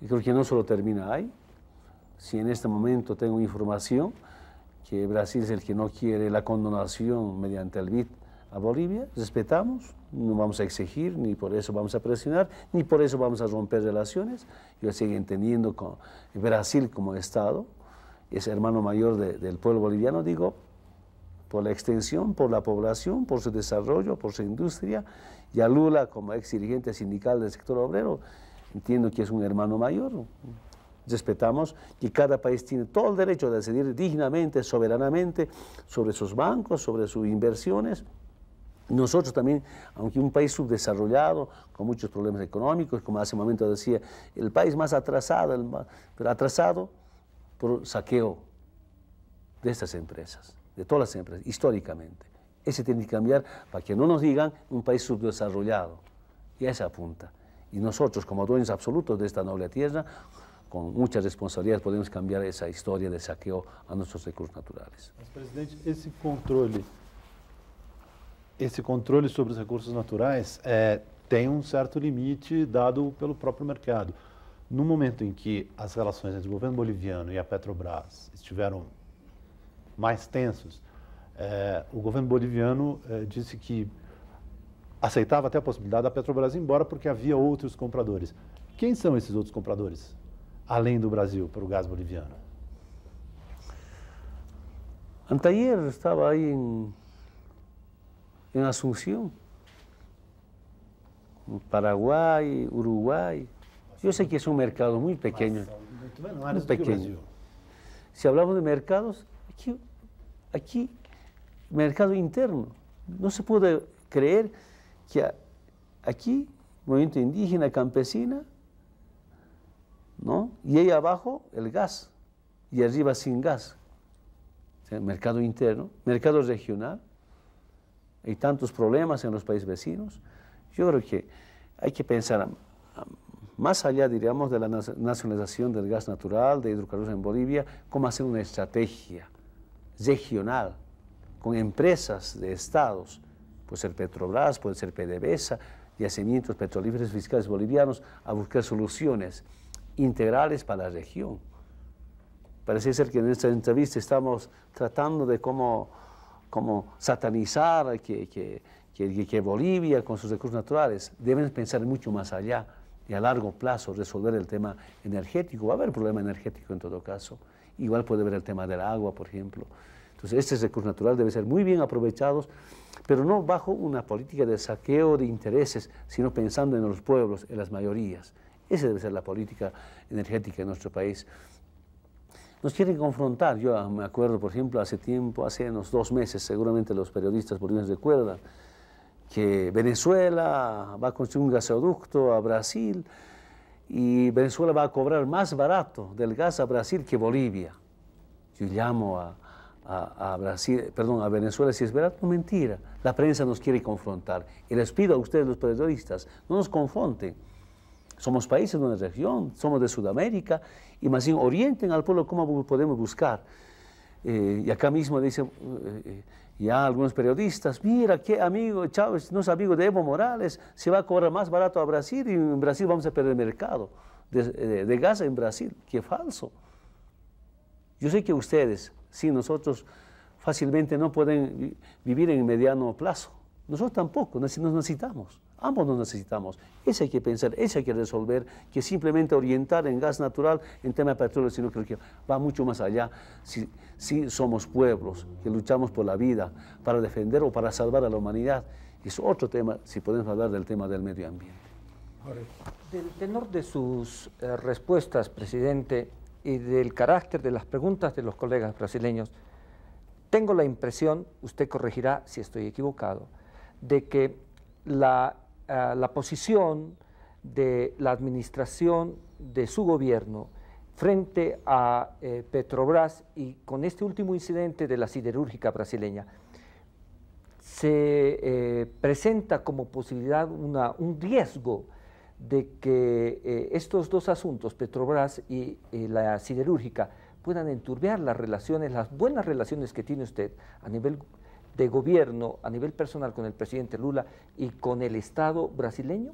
Y creo que no solo termina ahí, si en este momento tengo información que Brasil es el que no quiere la condonación mediante el BID a Bolivia, respetamos, no vamos a exigir, ni por eso vamos a presionar, ni por eso vamos a romper relaciones. Yo sigo entendiendo con Brasil como Estado, es hermano mayor del pueblo boliviano, digo, por la extensión, por la población, por su desarrollo, por su industria, y a Lula como ex dirigente sindical del sector obrero, entiendo que es un hermano mayor. Respetamos que cada país tiene todo el derecho de decidir dignamente, soberanamente, sobre sus bancos, sobre sus inversiones, nosotros también, aunque un país subdesarrollado, con muchos problemas económicos, como hace un momento decía, el país más atrasado, el más, pero atrasado por saqueo de estas empresas, de todas las empresas, históricamente. Ese tiene que cambiar para que no nos digan un país subdesarrollado. Y a esa apunta. Y nosotros, como dueños absolutos de esta noble tierra, con muchas responsabilidades podemos cambiar esa historia de saqueo a nuestros recursos naturales. presidente, ese controle, ese control sobre los recursos naturales eh, tiene un um cierto límite limite dado pelo propio mercado. No momento em que as relações entre o governo boliviano e a Petrobras estiveram mais tensos, eh, o governo boliviano eh, disse que aceitava até a possibilidade da Petrobras ir embora porque havia outros compradores. Quem são esses outros compradores, além do Brasil, para o gás boliviano? Antayer estava aí em, em Assunção, Paraguai, Uruguai. Yo sé que es un mercado muy pequeño. Muy pequeño. Si hablamos de mercados, aquí, mercado interno. No se puede creer que aquí, movimiento indígena, campesina, ¿no? Y ahí abajo el gas, y arriba sin gas. mercado interno, mercado regional. Hay tantos problemas en los países vecinos. Yo creo que hay que pensar más allá, diríamos, de la nacionalización del gas natural, de hidrocarburos en Bolivia, cómo hacer una estrategia regional con empresas de estados, puede ser Petrobras, puede ser PDVSA, yacimientos petrolíferos fiscales bolivianos, a buscar soluciones integrales para la región. Parece ser que en esta entrevista estamos tratando de cómo, satanizar que, que, que Bolivia con sus recursos naturales. Deben pensar mucho más allá y a largo plazo resolver el tema energético. Va a haber problema energético en todo caso. Igual puede haber el tema del agua, por ejemplo. Entonces, este recurso natural debe ser muy bien aprovechados, pero no bajo una política de saqueo de intereses, sino pensando en los pueblos, en las mayorías. Esa debe ser la política energética de nuestro país. Nos quieren confrontar, yo me acuerdo, por ejemplo, hace tiempo, hace unos dos meses, seguramente los periodistas bolivianos recuerdan, que Venezuela va a construir un gasoducto a Brasil y Venezuela va a cobrar más barato del gas a Brasil que Bolivia. Yo llamo a, a, Brasil, perdón, a Venezuela si es verdad no mentira. La prensa nos quiere confrontar. Y les pido a ustedes, los periodistas, no nos confronten. Somos países de una región, somos de Sudamérica, y más bien orienten al pueblo cómo podemos buscar. Eh, y acá mismo dicen, eh, eh, ya algunos periodistas, mira qué amigo Chávez, no es amigo de Evo Morales, se va a cobrar más barato a Brasil y en Brasil vamos a perder el mercado de, gas en Brasil. Qué falso. Yo sé que ustedes, si nosotros fácilmente no pueden vivir en mediano plazo. Nosotros tampoco, nos necesitamos. Ambos nos necesitamos. ese hay que pensar, ese hay que resolver, que simplemente orientar en gas natural, en tema de petróleo, sino creo que va mucho más allá. Si, somos pueblos que luchamos por la vida, para defender o para salvar a la humanidad, es otro tema, si podemos hablar del tema del medio ambiente. Del tenor de sus eh, respuestas, presidente, y del carácter de las preguntas de los colegas brasileños, tengo la impresión, usted corregirá si estoy equivocado, de que la eh, la posición de la administración de su gobierno frente a eh, Petrobras y con este último incidente de la siderúrgica brasileña. Se eh, presenta como posibilidad una, un riesgo de que estos dos asuntos, Petrobras y la siderúrgica, puedan enturbiar las relaciones, las buenas relaciones que tiene usted a nivel de gobierno a nivel personal con el presidente Lula y con el Estado brasileño?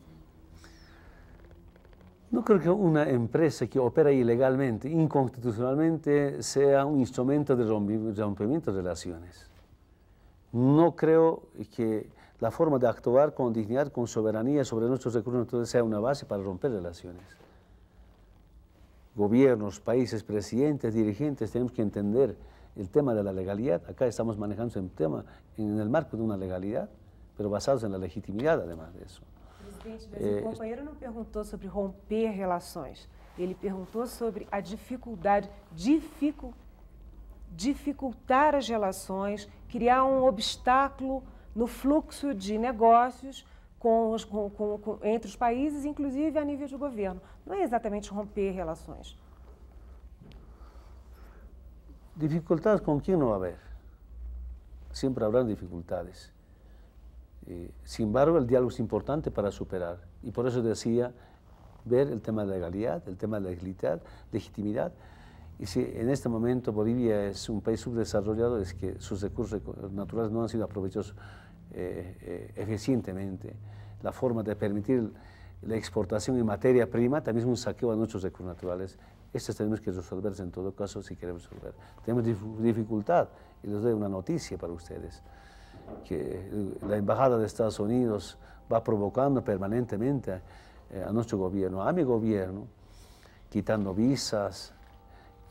No creo que una empresa que opera ilegalmente, inconstitucionalmente, sea un instrumento de rompimiento de relaciones. No creo que la forma de actuar con dignidad, con soberanía sobre nuestros recursos sea una base para romper relaciones. Gobiernos, países, presidentes, dirigentes, tenemos que entender el tema de la legalidad. Acá estamos manejando el tema en el marco de una legalidad, pero basados en la legitimidad además de eso. Presidente, mas é, o eh, companheiro não perguntou sobre romper relações. Ele perguntou sobre a dificuldade, dificu, dificultar as relações, criar um obstáculo no fluxo de negócios com os, com, com, entre os países, inclusive a nível de governo. Não é exatamente romper relações. Dificultades con quién no va a haber. Siempre habrán dificultades. Eh, sin embargo, el diálogo es importante para superar. Y por eso decía, ver el tema de la legalidad, el tema de la legitimidad, legitimidad. Y si en este momento Bolivia es un país subdesarrollado, es que sus recursos naturales no han sido aprovechados eh, eh, eficientemente. La forma de permitir la exportación de materia prima también es un saqueo a nuestros recursos naturales. Estas tenemos que resolverse en todo caso si queremos resolver. Tenemos dificultad y les doy una noticia para ustedes, que la Embajada de Estados Unidos va provocando permanentemente eh, a nuestro gobierno, a mi gobierno, quitando visas,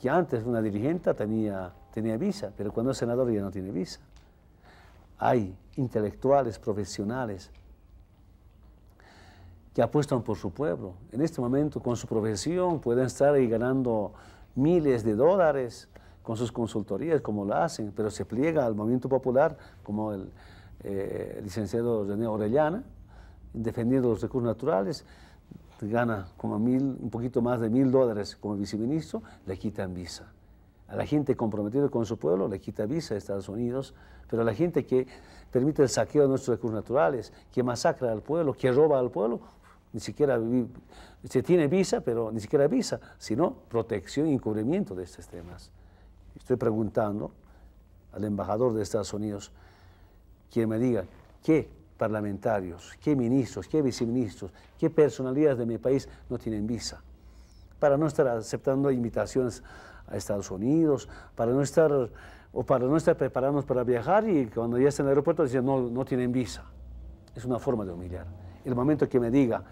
que antes una dirigente tenía, tenía visa, pero cuando es senador ya no tiene visa. Hay intelectuales, profesionales, que apuestan por su pueblo. En este momento, con su profesión, pueden estar ahí ganando miles de dólares con sus consultorías, como lo hacen, pero se pliega al movimiento popular, como eh, el licenciado René Orellana, defendiendo los recursos naturales, gana como mil, un poquito más de mil dólares como viceministro, le quitan visa. A la gente comprometida con su pueblo le quita visa a Estados Unidos, pero a la gente que permite el saqueo de nuestros recursos naturales, que masacra al pueblo, que roba al pueblo, ni siquiera se tiene visa, pero ni siquiera visa, sino protección y encubrimiento de estos temas. Estoy preguntando al embajador de Estados Unidos que me diga qué parlamentarios, qué ministros, qué viceministros, qué personalidades de mi país no tienen visa, para no estar aceptando invitaciones a Estados Unidos, para no estar o para no estar preparados para viajar y cuando ya está en el aeropuerto dicen no, no tienen visa. Es una forma de humillar. El momento que me diga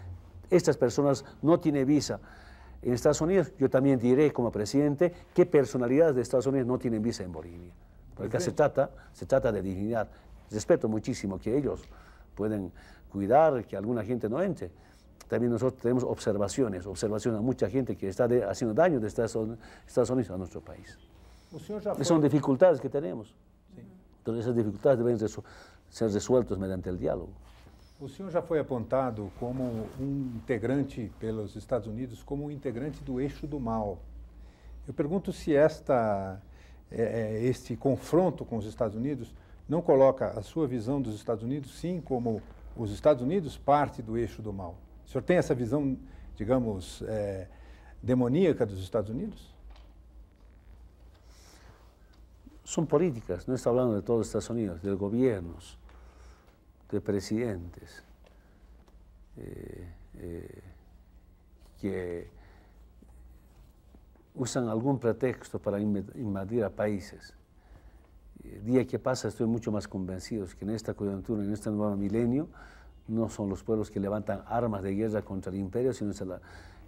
estas personas no tienen visa en Estados Unidos, yo también diré como presidente que personalidades de Estados Unidos no tienen visa en Bolivia. Porque se trata, de dignidad. Respeto muchísimo que ellos pueden cuidar que alguna gente no entre. También nosotros tenemos observaciones, observaciones a mucha gente que está haciendo daño de Estados, Unidos a nuestro país. Pues, son dificultades que tenemos. Entonces esas dificultades deben ser resueltas mediante el diálogo. O senhor já foi apontado como um integrante pelos Estados Unidos, como um integrante do eixo do mal. Eu pergunto se esta, é, é, este confronto com os Estados Unidos não coloca a sua visão dos Estados Unidos, sim, como os Estados Unidos parte do eixo do mal. O senhor tem essa visão, digamos, é, demoníaca dos Estados Unidos? São políticas, não está falando de todos os Estados Unidos, de governos. de presidentes eh, eh, que usan algún pretexto para invadir a países. El día que pasa estoy mucho más convencido que en esta coyuntura, en este nuevo milenio, no son los pueblos que levantan armas de guerra contra el imperio, sino es el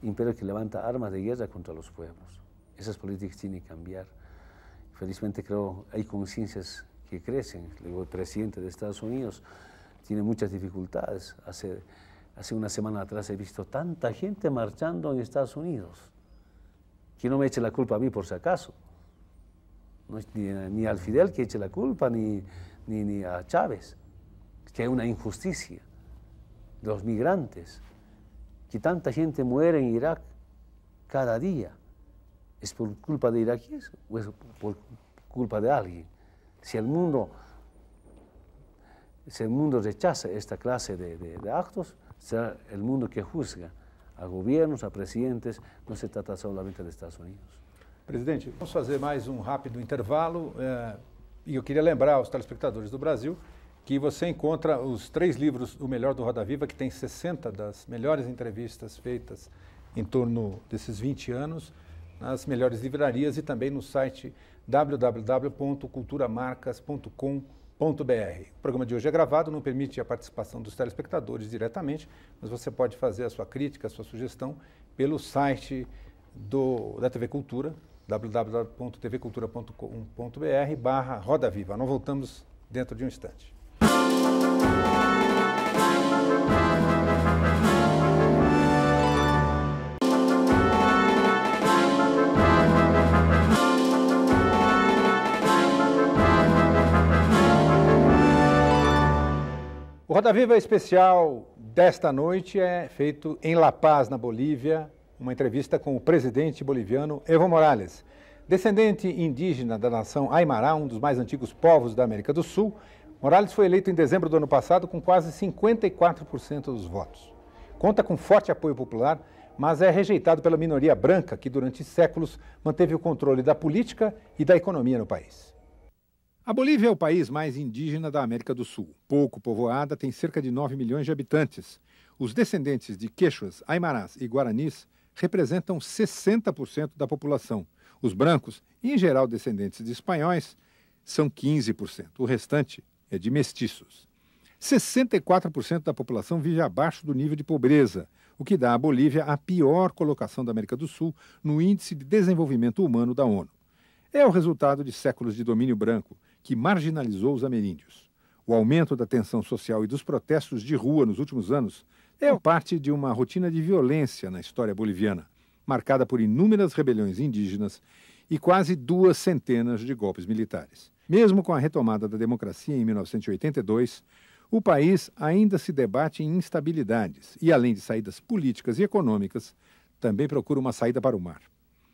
imperio que levanta armas de guerra contra los pueblos. Esas políticas tienen que cambiar. Felizmente creo hay conciencias que crecen. el presidente de Estados Unidos tiene muchas dificultades. Hace, hace una semana atrás he visto tanta gente marchando en Estados Unidos. Que no me eche la culpa a mí por si acaso. ni, ni, al Fidel que eche la culpa, ni, ni, a Chávez. que hay una injusticia. Los migrantes, que tanta gente muere en Irak cada día. ¿Es por culpa de iraquíes o es por culpa de alguien? Si el mundo Si el mundo rechaza esta clase de, de, de actos, será el mundo que juzga a governos, a presidentes, não se trata solamente dos Estados Unidos. Presidente, vamos fazer mais um rápido intervalo. Eh, e eu queria lembrar aos telespectadores do Brasil que você encontra os três livros O Melhor do Roda Viva, que tem 60 das melhores entrevistas feitas em torno desses 20 anos, nas melhores livrarias e também no site www.culturamarcas.com.br www.radiocultura.com.br. O programa de hoje é gravado, não permite a participação dos telespectadores diretamente, mas você pode fazer a sua crítica, a sua sugestão pelo site do, da TV Cultura, www.tvcultura.com.br barra Roda Viva. Nós voltamos dentro de um instante. Roda Viva especial desta noite é feito em La Paz, na Bolívia, uma entrevista com o presidente boliviano Evo Morales. Descendente indígena da nação Aymará, um dos mais antigos povos da América do Sul, Morales foi eleito em dezembro do ano passado com quase 54% dos votos. Conta com forte apoio popular, mas é rejeitado pela minoria branca que durante séculos manteve o controle da política e da economia no país. A Bolívia é o país mais indígena da América do Sul. Pouco povoada, tem cerca de 9 milhões de habitantes. Os descendentes de Quechua,s aimarás e guaranis representam 60% da população. Os brancos, em geral descendentes de espanhóis, são 15%. O restante é de mestiços. 64% da população vive abaixo do nível de pobreza, o que dá à Bolívia a pior colocação da América do Sul no Índice de Desenvolvimento Humano da ONU. É o resultado de séculos de domínio branco, que marginalizou os ameríndios. O aumento da tensão social e dos protestos de rua nos últimos anos é parte de uma rotina de violência na história boliviana, marcada por inúmeras rebeliões indígenas e quase duas centenas de golpes militares. Mesmo com a retomada da democracia em 1982, o país ainda se debate em instabilidades e, além de saídas políticas e econômicas, também procura uma saída para o mar.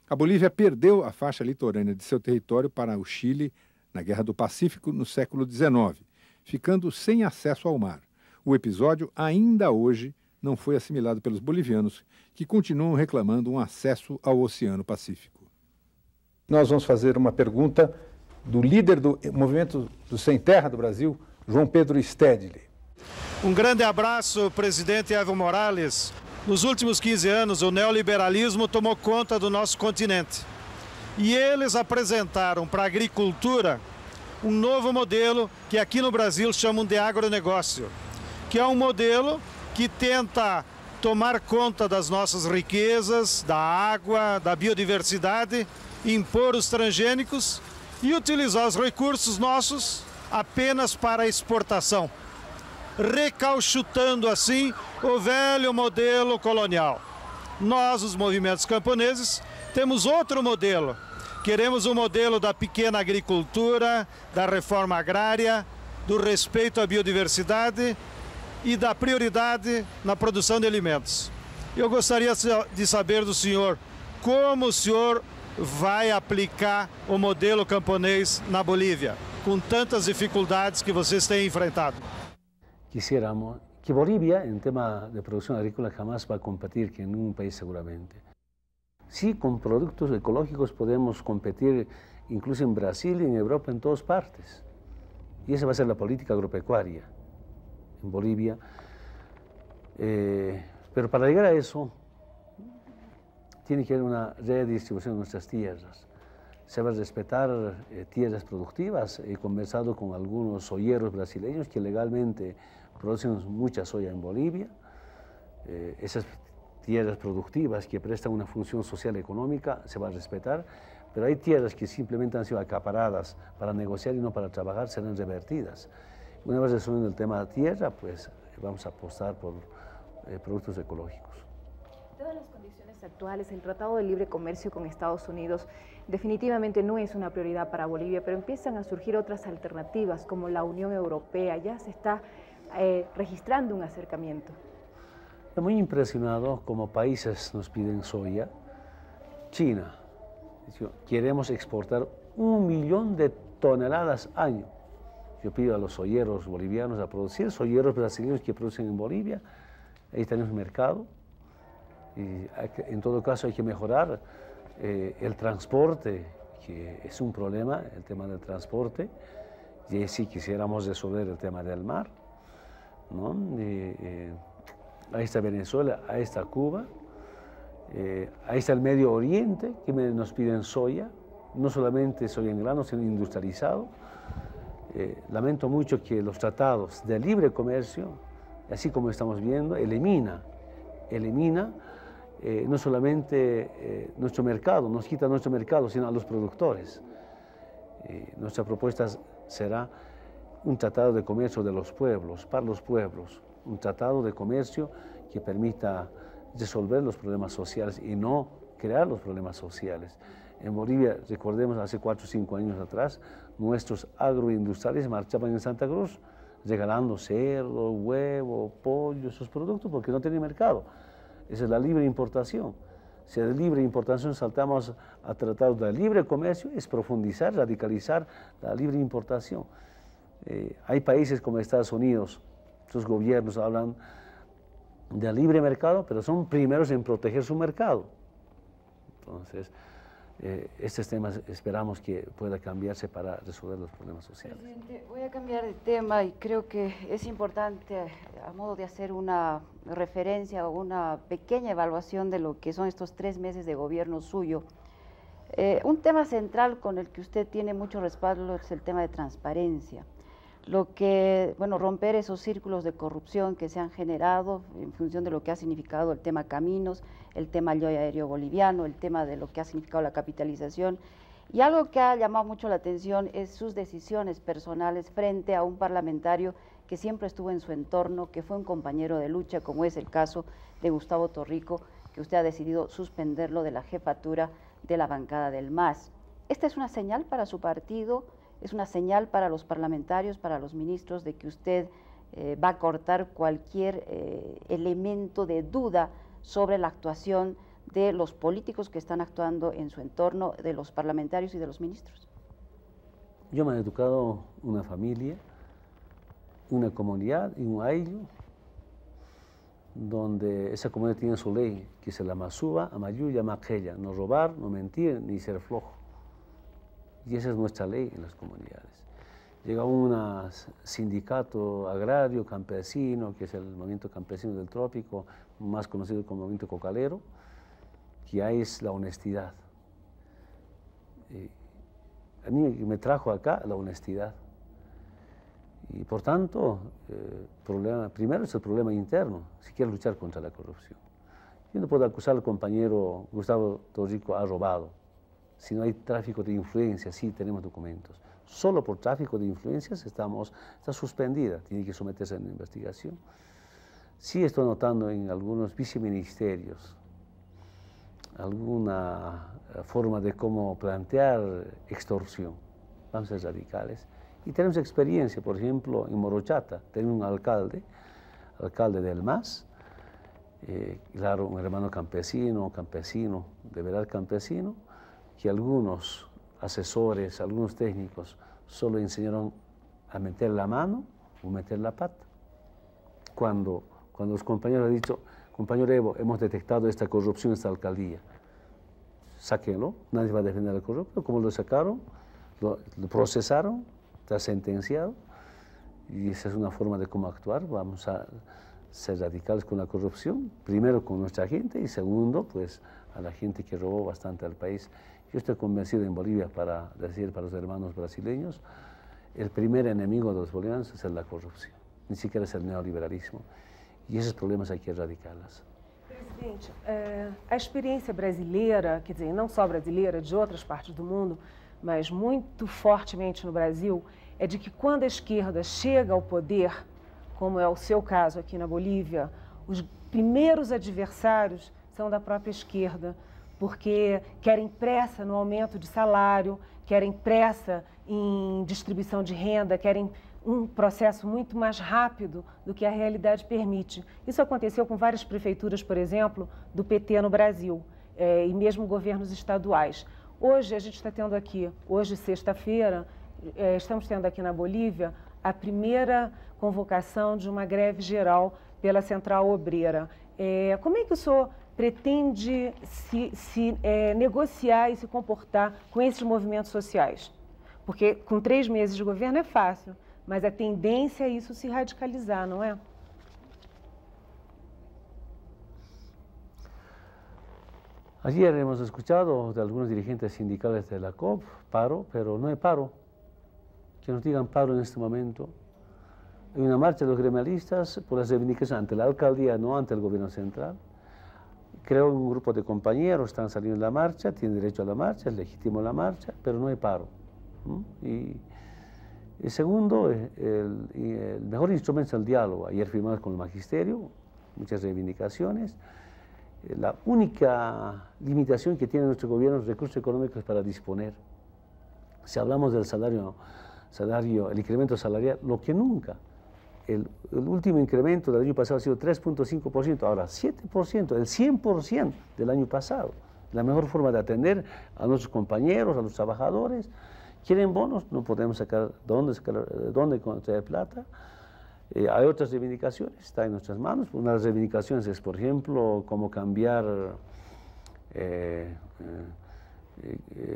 A Bolívia perdeu a faixa litorânea de seu território para o Chile, na Guerra do Pacífico no século XIX, ficando sem acesso ao mar. O episódio ainda hoje não foi assimilado pelos bolivianos, que continuam reclamando um acesso ao Oceano Pacífico. Nós vamos fazer uma pergunta do líder do movimento do Sem Terra do Brasil, João Pedro Stedley. Um grande abraço, presidente Evo Morales. Nos últimos 15 anos, o neoliberalismo tomou conta do nosso continente. E eles apresentaram para a agricultura um novo modelo que aqui no Brasil chamam de agronegócio, que é um modelo que tenta tomar conta das nossas riquezas, da água, da biodiversidade, impor os transgênicos e utilizar os recursos nossos apenas para exportação, recauchutando assim o velho modelo colonial. Nós, os movimentos camponeses, temos outro modelo. Queremos o um modelo da pequena agricultura, da reforma agrária, do respeito à biodiversidade e da prioridade na produção de alimentos. Eu gostaria de saber do senhor como o senhor vai aplicar o modelo camponês na Bolívia, com tantas dificuldades que vocês têm enfrentado. Quisiéramos que Bolívia, em tema de produção agrícola, jamais vai competir com nenhum país seguramente. Sí, con productos ecológicos podemos competir incluso en Brasil, y en Europa, en todas partes. Y esa va a ser la política agropecuaria en Bolivia. Eh, pero para llegar a eso, tiene que haber una redistribución de nuestras tierras. Se va a respetar eh, tierras productivas. He conversado con algunos soyeros brasileños que legalmente producen mucha soya en Bolivia. Eh, tierras productivas que prestan una función social económica, se va a respetar, pero hay tierras que simplemente han sido acaparadas para negociar y no para trabajar, serán revertidas. Una vez resuelto el tema de tierra, pues vamos a apostar por eh, productos ecológicos. Todas las condiciones actuales, el Tratado de Libre Comercio con Estados Unidos definitivamente no es una prioridad para Bolivia, pero empiezan a surgir otras alternativas como la Unión Europea. Ya se está eh, registrando un acercamiento muy impresionado como países nos piden soya. China, queremos exportar un millón de toneladas al año. Yo pido a los soyeros bolivianos a producir, soyeros brasileños que producen en Bolivia, ahí tenemos mercado. en todo caso hay que mejorar eh, el transporte, que es un problema, el tema del transporte. Y si quisiéramos resolver el tema del mar. ¿no? Eh, ahí está Venezuela, ahí está Cuba, eh, ahí está el Medio Oriente, que nos piden soya, no solamente soya en grano, sino industrializado. Eh, lamento mucho que los tratados de libre comercio, así como estamos viendo, elimina, elimina eh, no solamente nuestro mercado, nos quita nuestro mercado, sino a los productores. nuestra propuesta será un tratado de comercio de los pueblos, para los pueblos, un tratado de comercio que permita resolver los problemas sociales y no crear los problemas sociales. En Bolivia, recordemos, hace 4 o 5 años atrás, nuestros agroindustriales marchaban en Santa Cruz regalando cerdo, huevo, pollo, esos productos, porque no tenían mercado. Esa es la libre importación. Si de libre importación saltamos a tratados de libre comercio, es profundizar, radicalizar la libre importación. Eh, hay países como Estados Unidos, estos gobiernos hablan de libre mercado, pero son primeros en proteger su mercado. Entonces, eh, estos temas esperamos que pueda cambiarse para resolver los problemas sociales. Presidente, voy a cambiar de tema y creo que es importante, a modo de hacer una referencia o una pequeña evaluación de lo que son estos tres meses de gobierno suyo. Eh, un tema central con el que usted tiene mucho respaldo es el tema de transparencia lo que, bueno, romper esos círculos de corrupción que se han generado en función de lo que ha significado el tema caminos, el tema yoy aéreo boliviano, el tema de lo que ha significado la capitalización. Y algo que ha llamado mucho la atención es sus decisiones personales frente a un parlamentario que siempre estuvo en su entorno, que fue un compañero de lucha, como es el caso de Gustavo Torrico, que usted ha decidido suspenderlo de la jefatura de la bancada del MAS. ¿Esta es una señal para su partido? es una señal para los parlamentarios, para los ministros, de que usted eh, va a cortar cualquier eh, elemento de duda sobre la actuación de los políticos que están actuando en su entorno, de los parlamentarios y de los ministros. Yo me he educado una familia, una comunidad y un aillo, donde esa comunidad tiene su ley, que se la masuba, amayuya, maquella, no robar, no mentir, ni ser flojo. Y esa es nuestra ley en las comunidades. Llega un sindicato agrario, campesino, que es el movimiento campesino del trópico, más conocido como movimiento cocalero, que ahí es la honestidad. a mí me trajo acá la honestidad. Y por tanto, eh, problema, primero es el problema interno, si quiere luchar contra la corrupción. Yo no puedo acusar al compañero Gustavo Torrico ha robado si no hay tráfico de influencias, sí tenemos documentos. Solo por tráfico de influencias estamos, está suspendida, tiene que someterse a una investigación. Sí estoy notando en algunos viceministerios alguna eh, forma de cómo plantear extorsión, vamos ser radicales. Y tenemos experiencia, por ejemplo, en Morochata, tenemos un alcalde, alcalde del MAS, eh, claro, un hermano campesino, campesino, de verdad campesino, que algunos asesores, algunos técnicos, solo enseñaron a meter la mano o meter la pata. Cuando, cuando los compañeros han dicho, compañero Evo, hemos detectado esta corrupción en esta alcaldía, sáquenlo, nadie va a defender al corrupto, como lo sacaron, lo procesaron, está sentenciado, y esa es una forma de cómo actuar, vamos a ser radicales con la corrupción, primero con nuestra gente y segundo, pues a la gente que robó bastante al país. Yo estoy convencido en Bolivia, para decir para los hermanos brasileños, el primer enemigo de los bolivianos es la corrupción, ni siquiera es el neoliberalismo. E esses problemas aqui erradicá Presidente, é, a experiência brasileira, quer dizer, não só brasileira, de outras partes do mundo, mas muito fortemente no Brasil, é de que quando a esquerda chega ao poder, como é o seu caso aqui na Bolívia, os primeiros adversários são da própria esquerda porque querem pressa no aumento de salário, querem pressa em distribuição de renda, querem um processo muito mais rápido do que a realidade permite. Isso aconteceu com várias prefeituras, por exemplo, do PT no Brasil, eh, e mesmo governos estaduais. Hoje, a gente está tendo aqui, hoje, sexta-feira, eh, estamos tendo aqui na Bolívia a primeira convocação de uma greve geral pela Central Obreira. Eh, como é que o senhor pretende se, se é, negociar e se comportar com esses movimentos sociais? Porque com três meses de governo é fácil, mas a tendência é isso se radicalizar, não é? Ayer hemos escuchado de algunos dirigentes sindicales de la COP, paro, pero no hay paro. Que nos digan paro en este momento. Hay una marcha de los gremialistas por las reivindicaciones ante la alcaldía, no ante el gobierno central. Creo un grupo de compañeros, están saliendo en la marcha, tienen derecho a la marcha, es legítimo la marcha, pero no hay paro. Y, segundo, eh, el, el, mejor instrumento es el diálogo. Ayer firmamos con el magisterio muchas reivindicaciones. Eh, la única limitación que tiene nuestro gobierno es recursos económicos para disponer. Si hablamos del salario, salario el incremento salarial, lo que nunca el, último incremento del año pasado ha sido 3.5%, ahora 7%, el 100% del año pasado. La mejor forma de atender a nuestros compañeros, a los trabajadores. ¿Quieren bonos? No podemos sacar dónde, sacar, eh, dónde plata. Eh, hay otras reivindicaciones, está en nuestras manos. Una de las reivindicaciones es, por ejemplo, cómo cambiar, eh,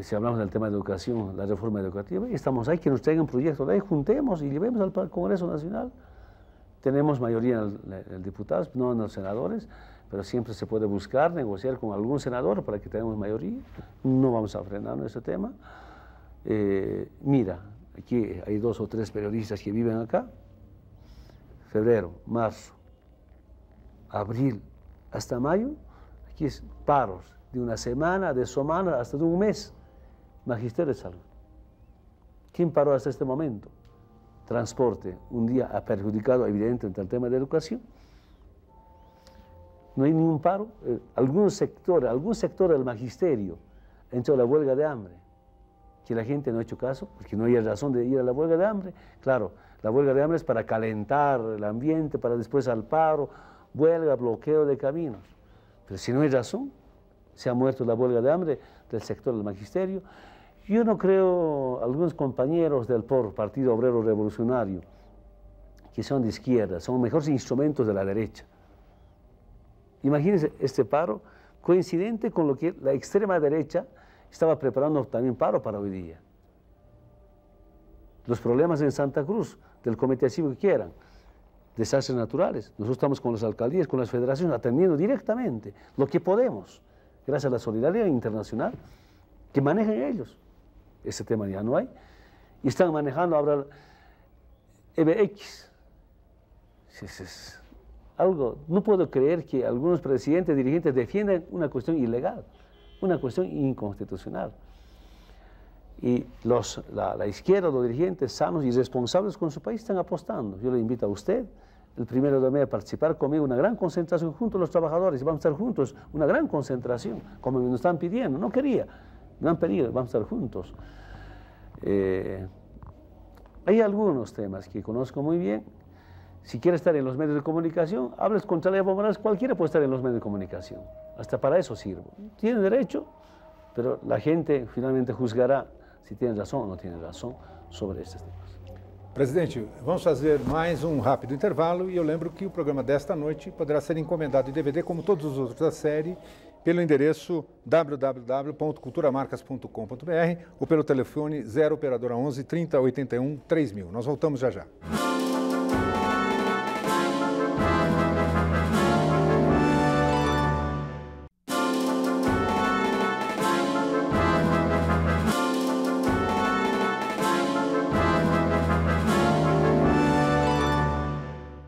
si hablamos del tema de educación, la reforma educativa. estamos ahí, que nos traigan proyectos, ahí juntemos y llevemos al Congreso Nacional. Tenemos mayoría en el, diputados, no en los senadores, pero siempre se puede buscar, negociar con algún senador para que tengamos mayoría. No vamos a frenar en ese tema. Eh, mira, aquí hay dos o tres periodistas que viven acá. Febrero, marzo, abril, hasta mayo, aquí es paros de una semana, de semana, hasta de un mes. Magisterio de Salud. ¿Quién paró hasta este momento? transporte un día ha perjudicado evidentemente el tema de educación. No hay ningún paro. Eh, algún sector, algún sector del magisterio entró hecho la huelga de hambre, que la gente no ha hecho caso, porque no hay razón de ir a la huelga de hambre. Claro, la huelga de hambre es para calentar el ambiente, para después al paro, huelga, bloqueo de caminos. Pero si no hay razón, se ha muerto la huelga de hambre del sector del magisterio. Yo no creo, algunos compañeros del POR, Partido Obrero Revolucionario, que son de izquierda, son mejores instrumentos de la derecha. Imagínense este paro coincidente con lo que la extrema derecha estaba preparando también paro para hoy día. Los problemas en Santa Cruz, del Comité Cívico que quieran, desastres naturales. Nosotros estamos con las alcaldías, con las federaciones, atendiendo directamente lo que podemos, gracias a la solidaridad internacional que manejan ellos ese tema ya no hay. Y están manejando ahora EBX. algo, no puedo creer que algunos presidentes, dirigentes defiendan una cuestión ilegal, una cuestión inconstitucional. Y los, la, izquierda, los dirigentes sanos y responsables con su país están apostando. Yo le invito a usted, el primero de mayo, a participar conmigo una gran concentración junto a los trabajadores. Vamos a estar juntos, una gran concentración, como nos están pidiendo. No quería han pedido, vamos a estar juntos. Eh, hay algunos temas que conozco muy bien. Si quieres estar en los medios de comunicación, hables con Talia cualquiera puede estar en los medios de comunicación. Hasta para eso sirvo. Tiene derecho, pero la gente finalmente juzgará si tienes razón o no tienes razón sobre estos temas. Presidente, vamos a hacer más un rápido intervalo yo yo lembro que el programa desta noche poderá ser encomendado en DVD, como todos os outros la serie. pelo endereço www.culturamarcas.com.br ou pelo telefone 0 operadora 11 30 81 3000. Nós voltamos já já.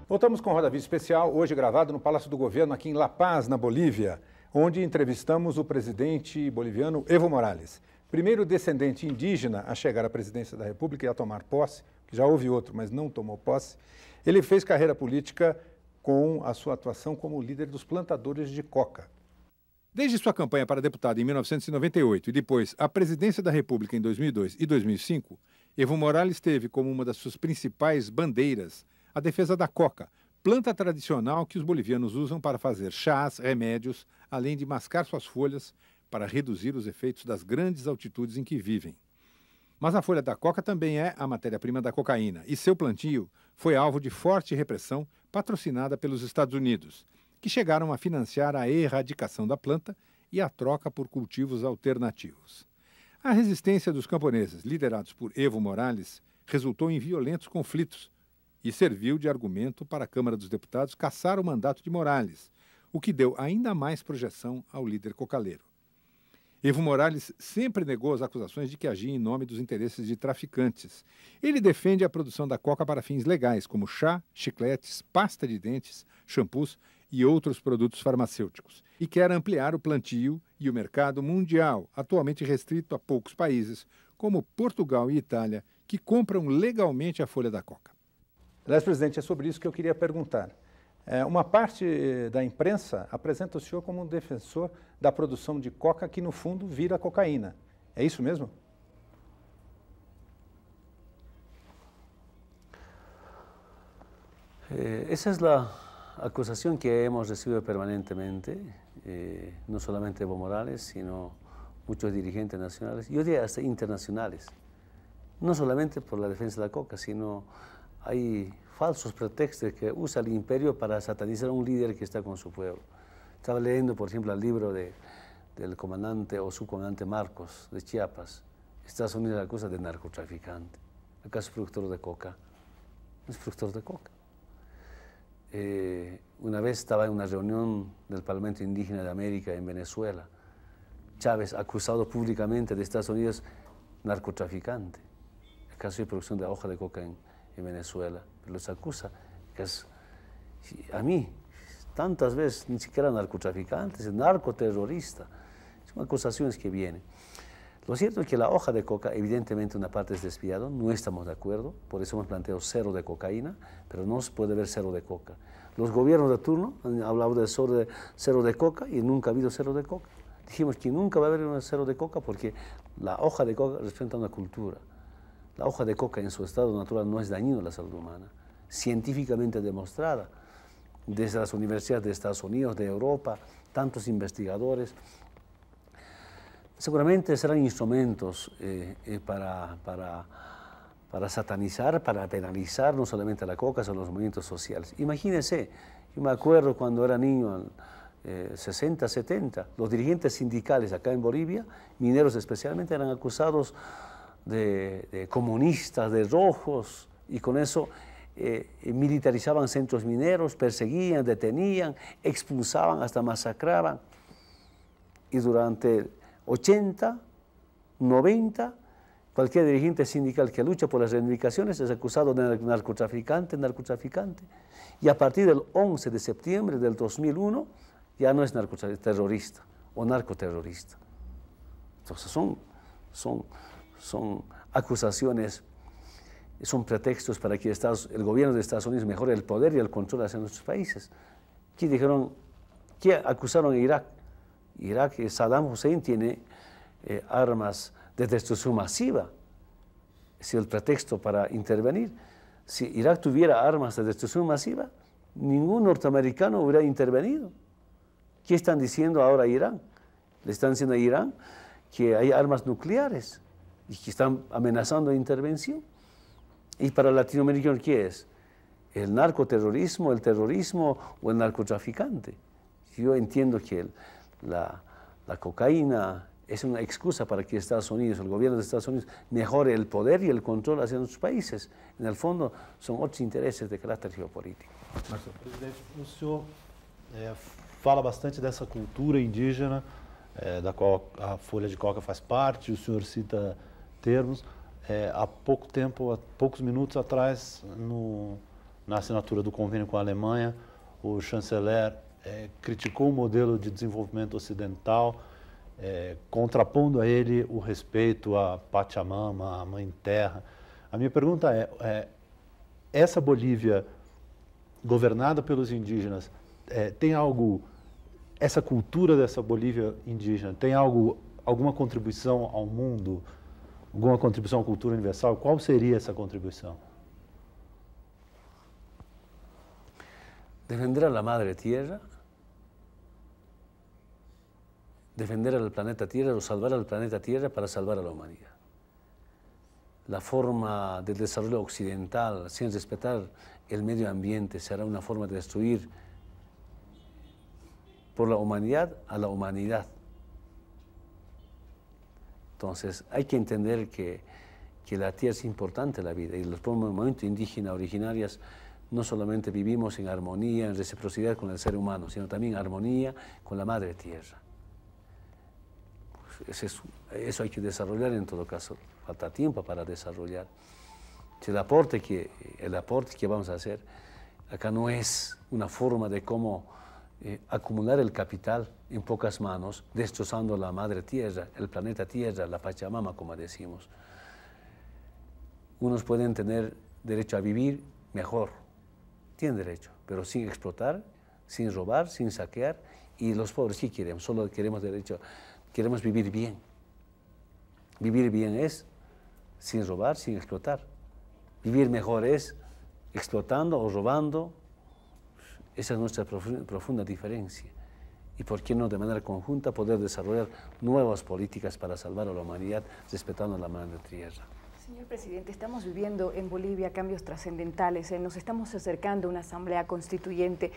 Voltamos com Roda Viva Especial, hoje gravado no Palácio do Governo aqui em La Paz, na Bolívia onde entrevistamos o presidente boliviano Evo Morales, primeiro descendente indígena a chegar à presidência da República e a tomar posse, já houve outro, mas não tomou posse. Ele fez carreira política com a sua atuação como líder dos plantadores de coca. Desde sua campanha para deputado em 1998 e depois a presidência da República em 2002 e 2005, Evo Morales teve como uma das suas principais bandeiras a defesa da coca, planta tradicional que os bolivianos usam para fazer chás, remédios, além de mascar suas folhas para reduzir os efeitos das grandes altitudes em que vivem. Mas a folha da coca também é a matéria-prima da cocaína, e seu plantio foi alvo de forte repressão patrocinada pelos Estados Unidos, que chegaram a financiar a erradicação da planta e a troca por cultivos alternativos. A resistência dos camponeses, liderados por Evo Morales, resultou em violentos conflitos e serviu de argumento para a Câmara dos Deputados caçar o mandato de Morales, o que deu ainda mais projeção ao líder cocaleiro. Evo Morales sempre negou as acusações de que agia em nome dos interesses de traficantes. Ele defende a produção da coca para fins legais, como chá, chicletes, pasta de dentes, shampoos e outros produtos farmacêuticos, e quer ampliar o plantio e o mercado mundial, atualmente restrito a poucos países, como Portugal e Itália, que compram legalmente a folha da coca. Aliás, presidente, é sobre isso que eu queria perguntar. É, uma parte eh, da imprensa apresenta o senhor como um defensor da produção de coca que, no fundo, vira cocaína. É isso mesmo? Eh, esa es la acusación que hemos recibido permanentemente, eh, no solamente Evo Morales, sino muchos dirigentes nacionales, yo diría hasta internacionales, no solamente por la defensa de la coca, sino hay falsos pretextos que usa el imperio para satanizar a un líder que está con su pueblo. Estaba leyendo, por ejemplo, el libro del comandante o subcomandante Marcos de Chiapas. Estados Unidos la acusa de narcotraficante. Acaso es productor de coca. Es productor de coca. Eh, una vez estaba en una reunión del Parlamento Indígena de América en Venezuela. Chávez acusado públicamente de Estados Unidos narcotraficante. Acaso caso producción de hoja de coca en, Venezuela, pero los acusa que es a mí tantas veces ni siquiera narcotraficantes, narcoterrorista. Son acusaciones que vienen. Lo cierto es que la hoja de coca, evidentemente una parte es desviada, no estamos de acuerdo, por eso hemos planteado cero de cocaína, pero no se puede ver cero de coca. Los gobiernos de turno han hablado de cero de, coca y nunca ha habido cero de coca. Dijimos que nunca va a haber un cero de coca porque la hoja de coca representa una cultura. La hoja de coca en su estado natural no es dañino a la salud humana, científicamente demostrada desde las universidades de Estados Unidos, de Europa, tantos investigadores. Seguramente serán instrumentos eh, eh, para, para, para, satanizar, para penalizar no solamente la coca, sino los movimientos sociales. Imagínense, yo me acuerdo cuando era niño, 60, 70, eh, los dirigentes sindicales acá en Bolivia, mineros especialmente, eran acusados de, comunistas, de rojos, y con eso eh, militarizaban centros mineros, perseguían, detenían, expulsaban, hasta masacraban. Y durante 80, 90, cualquier dirigente sindical que lucha por las reivindicaciones es acusado de narcotraficante, narcotraficante. Y a partir del 11 de septiembre del 2001 ya no es narcoterrorista o narcoterrorista. Entonces son, son son acusaciones, son pretextos para que el gobierno de Estados Unidos mejore el poder y el control hacia nuestros países. ¿Qué dijeron? ¿Qué acusaron a Irak? Irak, eh, Saddam Hussein tiene eh, armas de destrucción masiva. Es el pretexto para intervenir. Si Irak tuviera armas de destrucción masiva, ningún norteamericano hubiera intervenido. ¿Qué están diciendo ahora a Irán? Le están diciendo a Irán que hay armas nucleares y que están amenazando la intervención. ¿Y para Latinoamérica qué es? ¿El narcoterrorismo, el terrorismo o el narcotraficante? Yo entiendo que la, cocaína es una excusa para que Estados Unidos, el gobierno de Estados Unidos, mejore el poder y el control hacia nuestros países. En el fondo son otros intereses de carácter geopolítico. Marcelo, presidente, o eh, fala bastante dessa cultura indígena eh, da qual a Folha de Coca faz parte, o senhor cita termos, é, há pouco tempo, há poucos minutos atrás, no, na assinatura do convênio com a Alemanha, o chanceler é, criticou o modelo de desenvolvimento ocidental, é, contrapondo a ele o respeito à Pachamama, à Mãe Terra. A minha pergunta é, é essa Bolívia governada pelos indígenas é, tem algo, essa cultura dessa Bolívia indígena tem algo, alguma contribuição ao mundo? alguma contribuição à cultura universal, ¿Cuál sería esa contribución? Defender a la madre tierra, defender al planeta tierra o salvar al planeta tierra para salvar a la humanidad. La forma del desarrollo occidental sin respetar el medio ambiente será una forma de destruir por la humanidad a la humanidad. Entonces, hay que entender que, la tierra es importante la vida y los pueblos momento indígenas originarias no solamente vivimos en armonía, en reciprocidad con el ser humano, sino también armonía con la madre tierra. eso, pues, eso, hay que desarrollar en todo caso, falta tiempo para desarrollar. El aporte que, el aporte que vamos a hacer acá no es una forma de cómo eh, acumular el capital en pocas manos, destrozando la madre tierra, el planeta tierra, la Pachamama, como decimos. Unos pueden tener derecho a vivir mejor, tienen derecho, pero sin explotar, sin robar, sin saquear, y los pobres sí queremos, solo queremos derecho, queremos vivir bien. Vivir bien es sin robar, sin explotar. Vivir mejor es explotando o robando esa es nuestra profunda diferencia. Y por qué no de manera conjunta poder desarrollar nuevas políticas para salvar a la humanidad respetando la de tierra. Señor presidente, estamos viviendo en Bolivia cambios trascendentales. Eh, nos estamos acercando a una asamblea constituyente.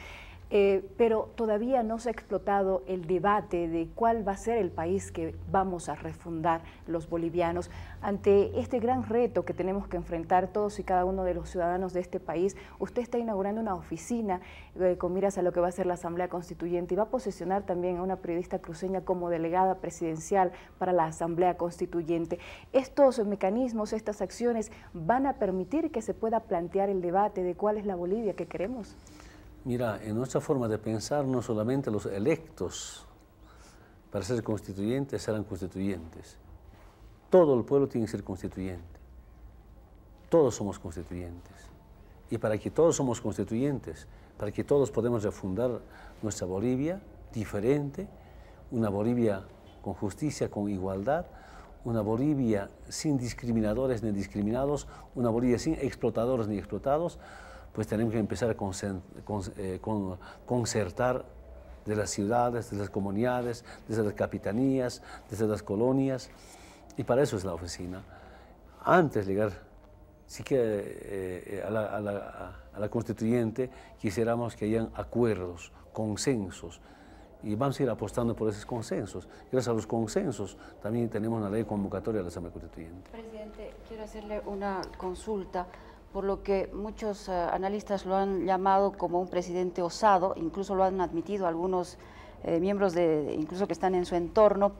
Eh, pero todavía no se ha explotado el debate de cuál va a ser el país que vamos a refundar los bolivianos ante este gran reto que tenemos que enfrentar todos y cada uno de los ciudadanos de este país. Usted está inaugurando una oficina eh, con miras a lo que va a ser la Asamblea Constituyente y va a posicionar también a una periodista cruceña como delegada presidencial para la Asamblea Constituyente. Estos mecanismos, estas acciones van a permitir que se pueda plantear el debate de cuál es la Bolivia que queremos. Mira, en nuestra forma de pensar, no solamente los electos para ser constituyentes serán constituyentes. Todo el pueblo tiene que ser constituyente. Todos somos constituyentes. Y para que todos somos constituyentes, para que todos podemos refundar nuestra Bolivia diferente, una Bolivia con justicia, con igualdad, una Bolivia sin discriminadores ni discriminados, una Bolivia sin explotadores ni explotados, pues tenemos que empezar a eh, concertar de las ciudades, de las comunidades, desde las capitanías, desde las colonias, y para eso es la oficina. Antes de llegar sí que eh, eh, a, la, constituyente, quisiéramos que hayan acuerdos, consensos, y vamos a ir apostando por esos consensos. Gracias a los consensos también tenemos una ley convocatoria de la Asamblea Constituyente. Presidente, quiero hacerle una consulta por lo que muchos eh, analistas lo han llamado como un presidente osado, incluso lo han admitido algunos eh, miembros de, incluso que están en su entorno.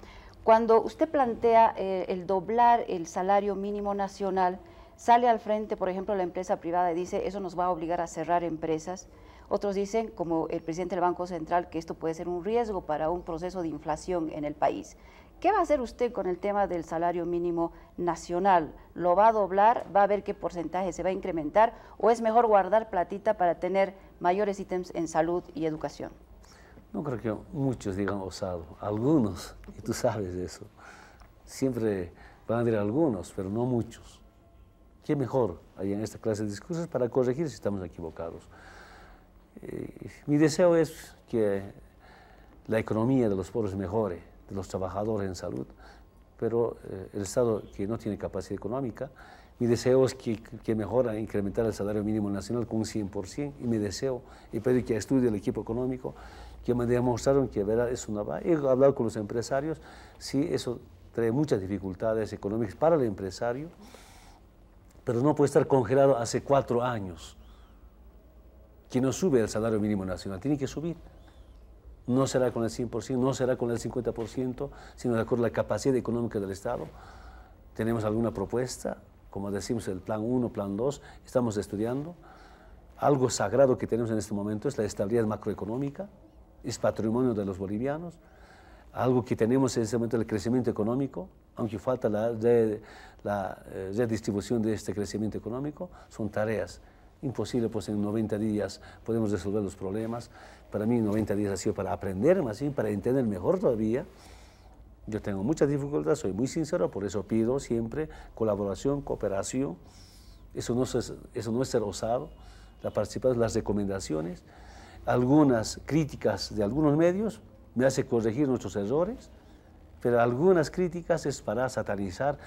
Cuando usted plantea eh, el doblar el salario mínimo nacional, sale al frente, por ejemplo, la empresa privada y dice, eso nos va a obligar a cerrar empresas. Otros dicen, como el presidente del Banco Central, que esto puede ser un riesgo para un proceso de inflación en el país. ¿Qué va a hacer usted con el tema del salario mínimo nacional? ¿Lo va a doblar? ¿Va a ver qué porcentaje se va a incrementar? ¿O es mejor guardar platita para tener mayores ítems en salud y educación? No creo que muchos digan osado, algunos, y tú sabes eso. Siempre van a decir algunos, pero no muchos. ¿Qué mejor hay en esta clase de discursos para corregir si estamos equivocados? Eh, mi deseo es que la economía de los pobres mejore, los trabajadores en salud, pero eh, el Estado que no tiene capacidad económica, mi deseo es que, que mejora, incrementar el salario mínimo nacional con un 100%, y mi deseo, y pedí que estudie el equipo económico, que me demostraron que verdad es una... He hablado con los empresarios, sí, eso trae muchas dificultades económicas para el empresario, pero no puede estar congelado hace cuatro años, que no sube el salario mínimo nacional, tiene que subir no será con el 100%, no será con el 50%, sino de acuerdo a la capacidad económica del Estado. Tenemos alguna propuesta, como decimos, el plan 1, plan 2, estamos estudiando. Algo sagrado que tenemos en este momento es la estabilidad macroeconómica, es patrimonio de los bolivianos. Algo que tenemos en este momento es el crecimiento económico, aunque falta la, eh, redistribución de este crecimiento económico, son tareas imposibles, pues en 90 días podemos resolver los problemas. Para mí 90 días ha sido para aprender más bien, para entender mejor todavía. Yo tengo muchas dificultades, soy muy sincero, por eso pido siempre colaboración, cooperación. Eso no es, eso no es ser osado. La participación, las recomendaciones, algunas críticas de algunos medios me hace corregir nuestros errores, pero algunas críticas es para satanizar,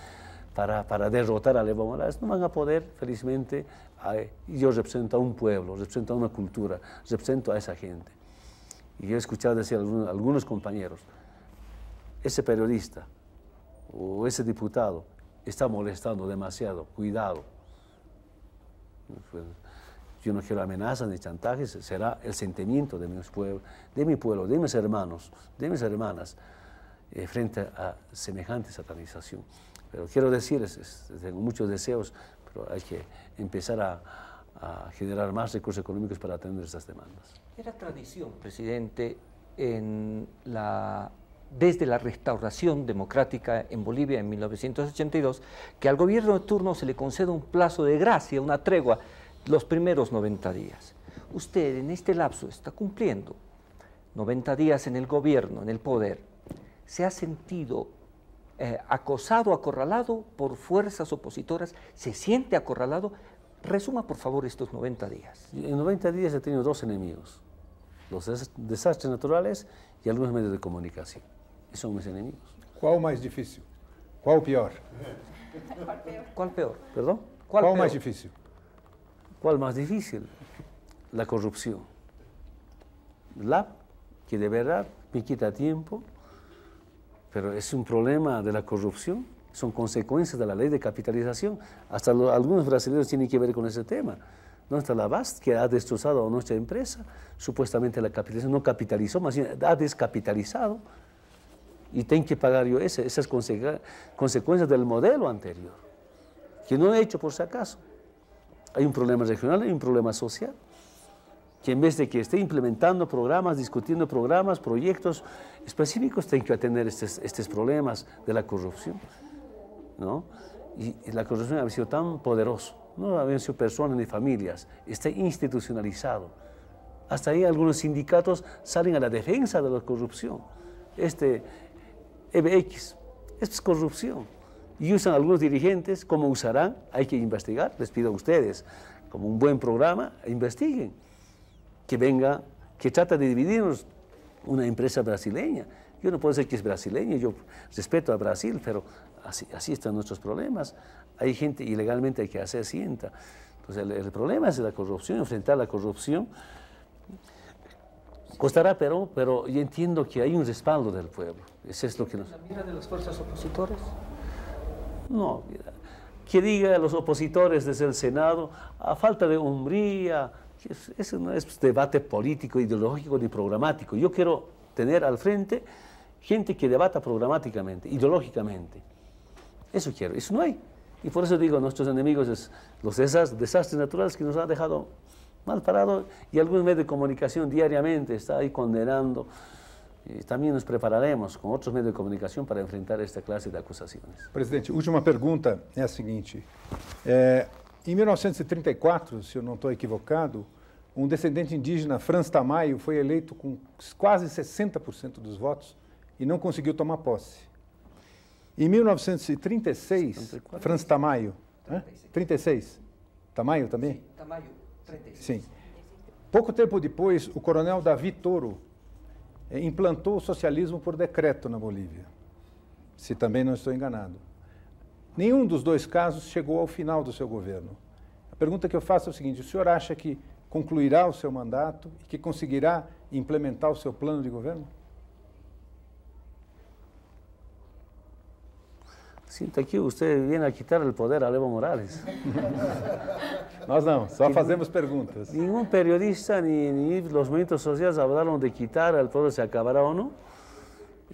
para, para derrotar a Evo Morales. No van a poder, felizmente, yo represento a un pueblo, represento a una cultura, represento a esa gente. Y yo he escuchado decir a algunos, compañeros, ese periodista o ese diputado está molestando demasiado, cuidado. Pues, yo no quiero amenazas ni chantajes, será el sentimiento de, mis pueblo, de mi pueblo, de mis hermanos, de mis hermanas, eh, frente a semejante satanización. Pero quiero decirles, tengo muchos deseos hay que empezar a, generar más recursos económicos para atender esas demandas. Era tradición, presidente, desde la restauración democrática en Bolivia en 1982, que al gobierno de turno se le conceda un plazo de gracia, una tregua, los primeros 90 días. Usted en este lapso está cumpliendo 90 días en el gobierno, en el poder. ¿Se ha sentido eh, acosado, acorralado por fuerzas opositoras, se siente acorralado. Resuma, por favor, estos 90 días. En 90 días he tenido dos enemigos, los desastres naturales y algunos medios de comunicación. y son mis enemigos. ¿Cuál más difícil? ¿Cuál peor? ¿Cuál peor? ¿Cuál ¿Perdón? ¿Cuál, más difícil? ¿Cuál más difícil? La corrupción. La que de verdad me quita tiempo, pero es un problema de la corrupción, son consecuencias de la ley de capitalización. Hasta algunos brasileños tienen que ver con ese tema. ¿No está la VAST que ha destrozado a nuestra empresa? Supuestamente la capitalización no capitalizó, más bien ha descapitalizado. Y tengo que pagar yo esas consecuencias del modelo anterior, que no he hecho por si acaso. Hay un problema regional, hay un problema social que en vez de que esté implementando programas, discutiendo programas, proyectos específicos, tenga que atender estos, problemas de la corrupción. ¿no? Y, la corrupción ha sido tan poderosa, no ha sido personas ni familias, está institucionalizado. Hasta ahí algunos sindicatos salen a la defensa de la corrupción. Este EBX es corrupción. Y usan algunos dirigentes, ¿cómo usarán? Hay que investigar, les pido a ustedes, como un buen programa, investiguen que venga, que trata de dividirnos una empresa brasileña. Yo no puedo decir que es brasileña, yo respeto a Brasil, pero así, así están nuestros problemas. Hay gente ilegalmente que hace asienta. Entonces el, problema es la corrupción, enfrentar la corrupción. Costará, pero, pero yo entiendo que hay un respaldo del pueblo. es lo que nos... ¿La mira de las fuerzas opositores? No, que diga a los opositores desde el Senado, a falta de hombría, ese no es debate político, ideológico ni programático. Yo quiero tener al frente gente que debata programáticamente, ideológicamente. Eso quiero, eso no hay. Y por eso digo, nuestros enemigos es los desastres naturales que nos han dejado mal parados y algún medio de comunicación diariamente está ahí condenando. Eh, también nos prepararemos con otros medios de comunicación para enfrentar esta clase de acusaciones. Presidente, última pregunta es la siguiente. Eh, Em 1934, se eu não estou equivocado, um descendente indígena, Franz Tamayo, foi eleito com quase 60% dos votos e não conseguiu tomar posse. Em 1936, Franz Tamayo, 36. Né? Tamayo também? Sim, Tamayo, 36. Sim. Pouco tempo depois, o coronel Davi Toro eh, implantou o socialismo por decreto na Bolívia, se também não estou enganado. Nenhum dos dois casos chegou ao final do seu governo. A pergunta que eu faço é o seguinte: o senhor acha que concluirá o seu mandato e que conseguirá implementar o seu plano de governo? Sinto aqui, você vem a quitar o poder a Levo Morales. Nós não, só fazemos perguntas. Nenhum periodista, nem os movimentos sociais falaram de quitar o poder se acabará ou não.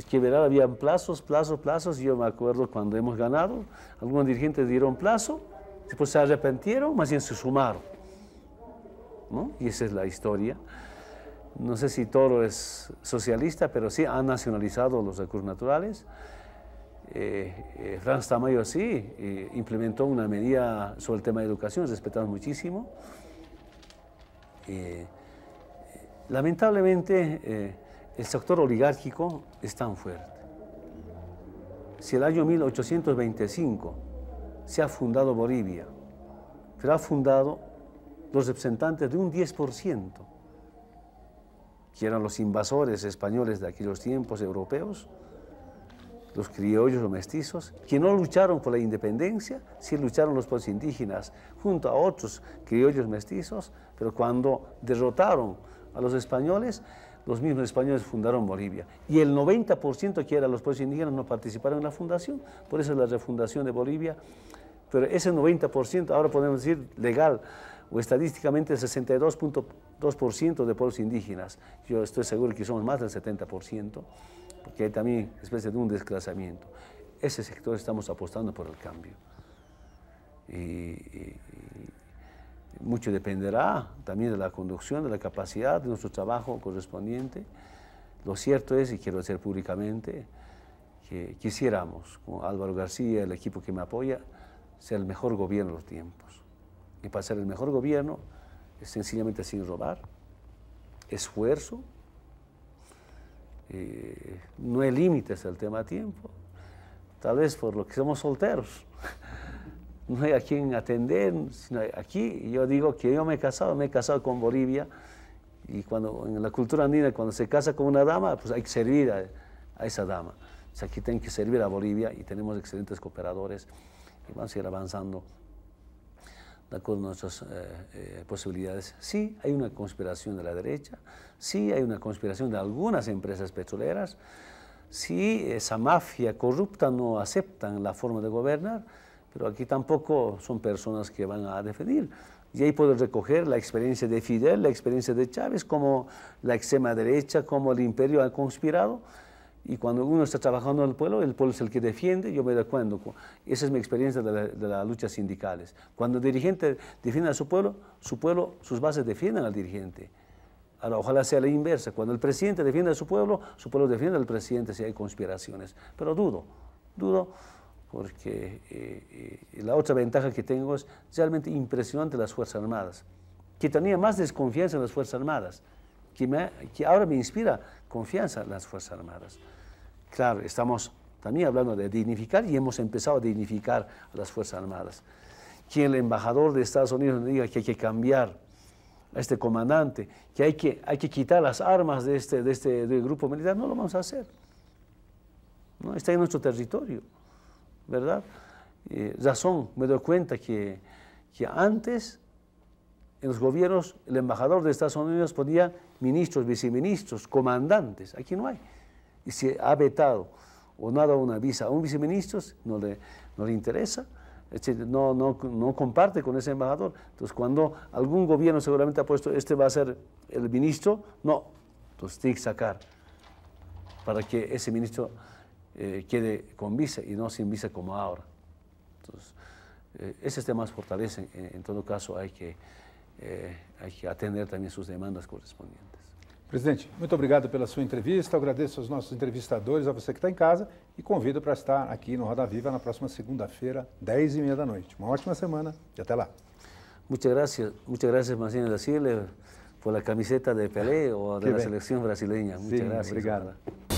Es que verdad, habían plazos, plazos, plazos, y yo me acuerdo cuando hemos ganado, algunos dirigentes dieron plazo, después se arrepintieron, más bien se sumaron. ¿no? Y esa es la historia. No sé si Toro es socialista, pero sí han nacionalizado los recursos naturales. Eh, eh Franz Tamayo sí eh, implementó una medida sobre el tema de educación, respetamos muchísimo. Eh, lamentablemente, el sector oligárquico es tan fuerte. Si el año 1825 se ha fundado Bolivia, se ha fundado los representantes de un 10%, que eran los invasores españoles de aquellos tiempos europeos, los criollos o mestizos, que no lucharon por la independencia, sí lucharon los pueblos indígenas junto a otros criollos mestizos, pero cuando derrotaron a los españoles, los mismos españoles fundaron Bolivia. Y el 90% que eran los pueblos indígenas no participaron en la fundación, por eso es la refundación de Bolivia. Pero ese 90%, ahora podemos decir legal o estadísticamente, 62.2% de pueblos indígenas. Yo estoy seguro que somos más del 70%, porque hay también especie de un desclasamiento. Ese sector estamos apostando por el cambio. y mucho dependerá también de la conducción, de la capacidad de nuestro trabajo correspondiente. Lo cierto es, y quiero decir públicamente, que quisiéramos, con Álvaro García, el equipo que me apoya, ser el mejor gobierno de los tiempos. Y para ser el mejor gobierno es sencillamente sin robar, esfuerzo, eh, no hay límites al tema tiempo, tal vez por lo que somos solteros no hay a quien atender, sino aquí yo digo que yo me he casado, me he casado con Bolivia, y cuando en la cultura andina, cuando se casa con una dama, pues hay que servir a, esa dama. O sea, aquí tienen que servir a Bolivia y tenemos excelentes cooperadores y van a ir avanzando de acuerdo a nuestras eh, eh, posibilidades. Sí, hay una conspiración de la derecha, sí, hay una conspiración de algunas empresas petroleras, sí, esa mafia corrupta no aceptan la forma de gobernar, pero aquí tampoco son personas que van a defender, Y ahí puedo recoger la experiencia de Fidel, la experiencia de Chávez, como la extrema derecha, cómo el imperio ha conspirado. Y cuando uno está trabajando en el pueblo, el pueblo es el que defiende, yo me acuerdo, Esa es mi experiencia de, la, las luchas sindicales. Cuando el dirigente defiende a su pueblo, su pueblo, sus bases defienden al dirigente. ojalá sea la inversa. Cuando el presidente defiende a su pueblo, su pueblo defiende al presidente si hay conspiraciones. Pero dudo, dudo porque eh, eh, la otra ventaja que tengo es realmente impresionante las Fuerzas Armadas, que tenía más desconfianza en las Fuerzas Armadas, que, que ahora me inspira confianza en las Fuerzas Armadas. Claro, estamos también hablando de dignificar y hemos empezado a dignificar a las Fuerzas Armadas. Que el embajador de Estados Unidos diga que hay que cambiar a este comandante, que hay que, hay que quitar las armas de este, de este grupo militar, no lo vamos a hacer. ¿No? Está en nuestro territorio. ¿verdad? Eh, razón, me doy cuenta que, que antes en los gobiernos el embajador de Estados Unidos ponía ministros, viceministros, comandantes. Aquí no hay. Y si ha vetado o nada una visa a un viceministro, no le, no le interesa, no, no, no, comparte con ese embajador. Entonces, cuando algún gobierno seguramente ha puesto, este va a ser el ministro, no, entonces tiene que sacar para que ese ministro eh, quede con visa y no sin visa como ahora. Entonces, eh, esos temas fortalecen, en, en, todo caso hay que, eh, hay que atender también sus demandas correspondientes. Presidente, muito obrigado pela sua entrevista. agradeço aos nossos entrevistadores, a você que está em casa e convido para estar aqui no Roda Viva na próxima segunda-feira, 10 e meia da noite. Uma ótima semana e até lá. Muito obrigado, muito obrigado, Marcelo da Silva pela camiseta de Pelé ou da seleção brasileira. Muito Obrigado.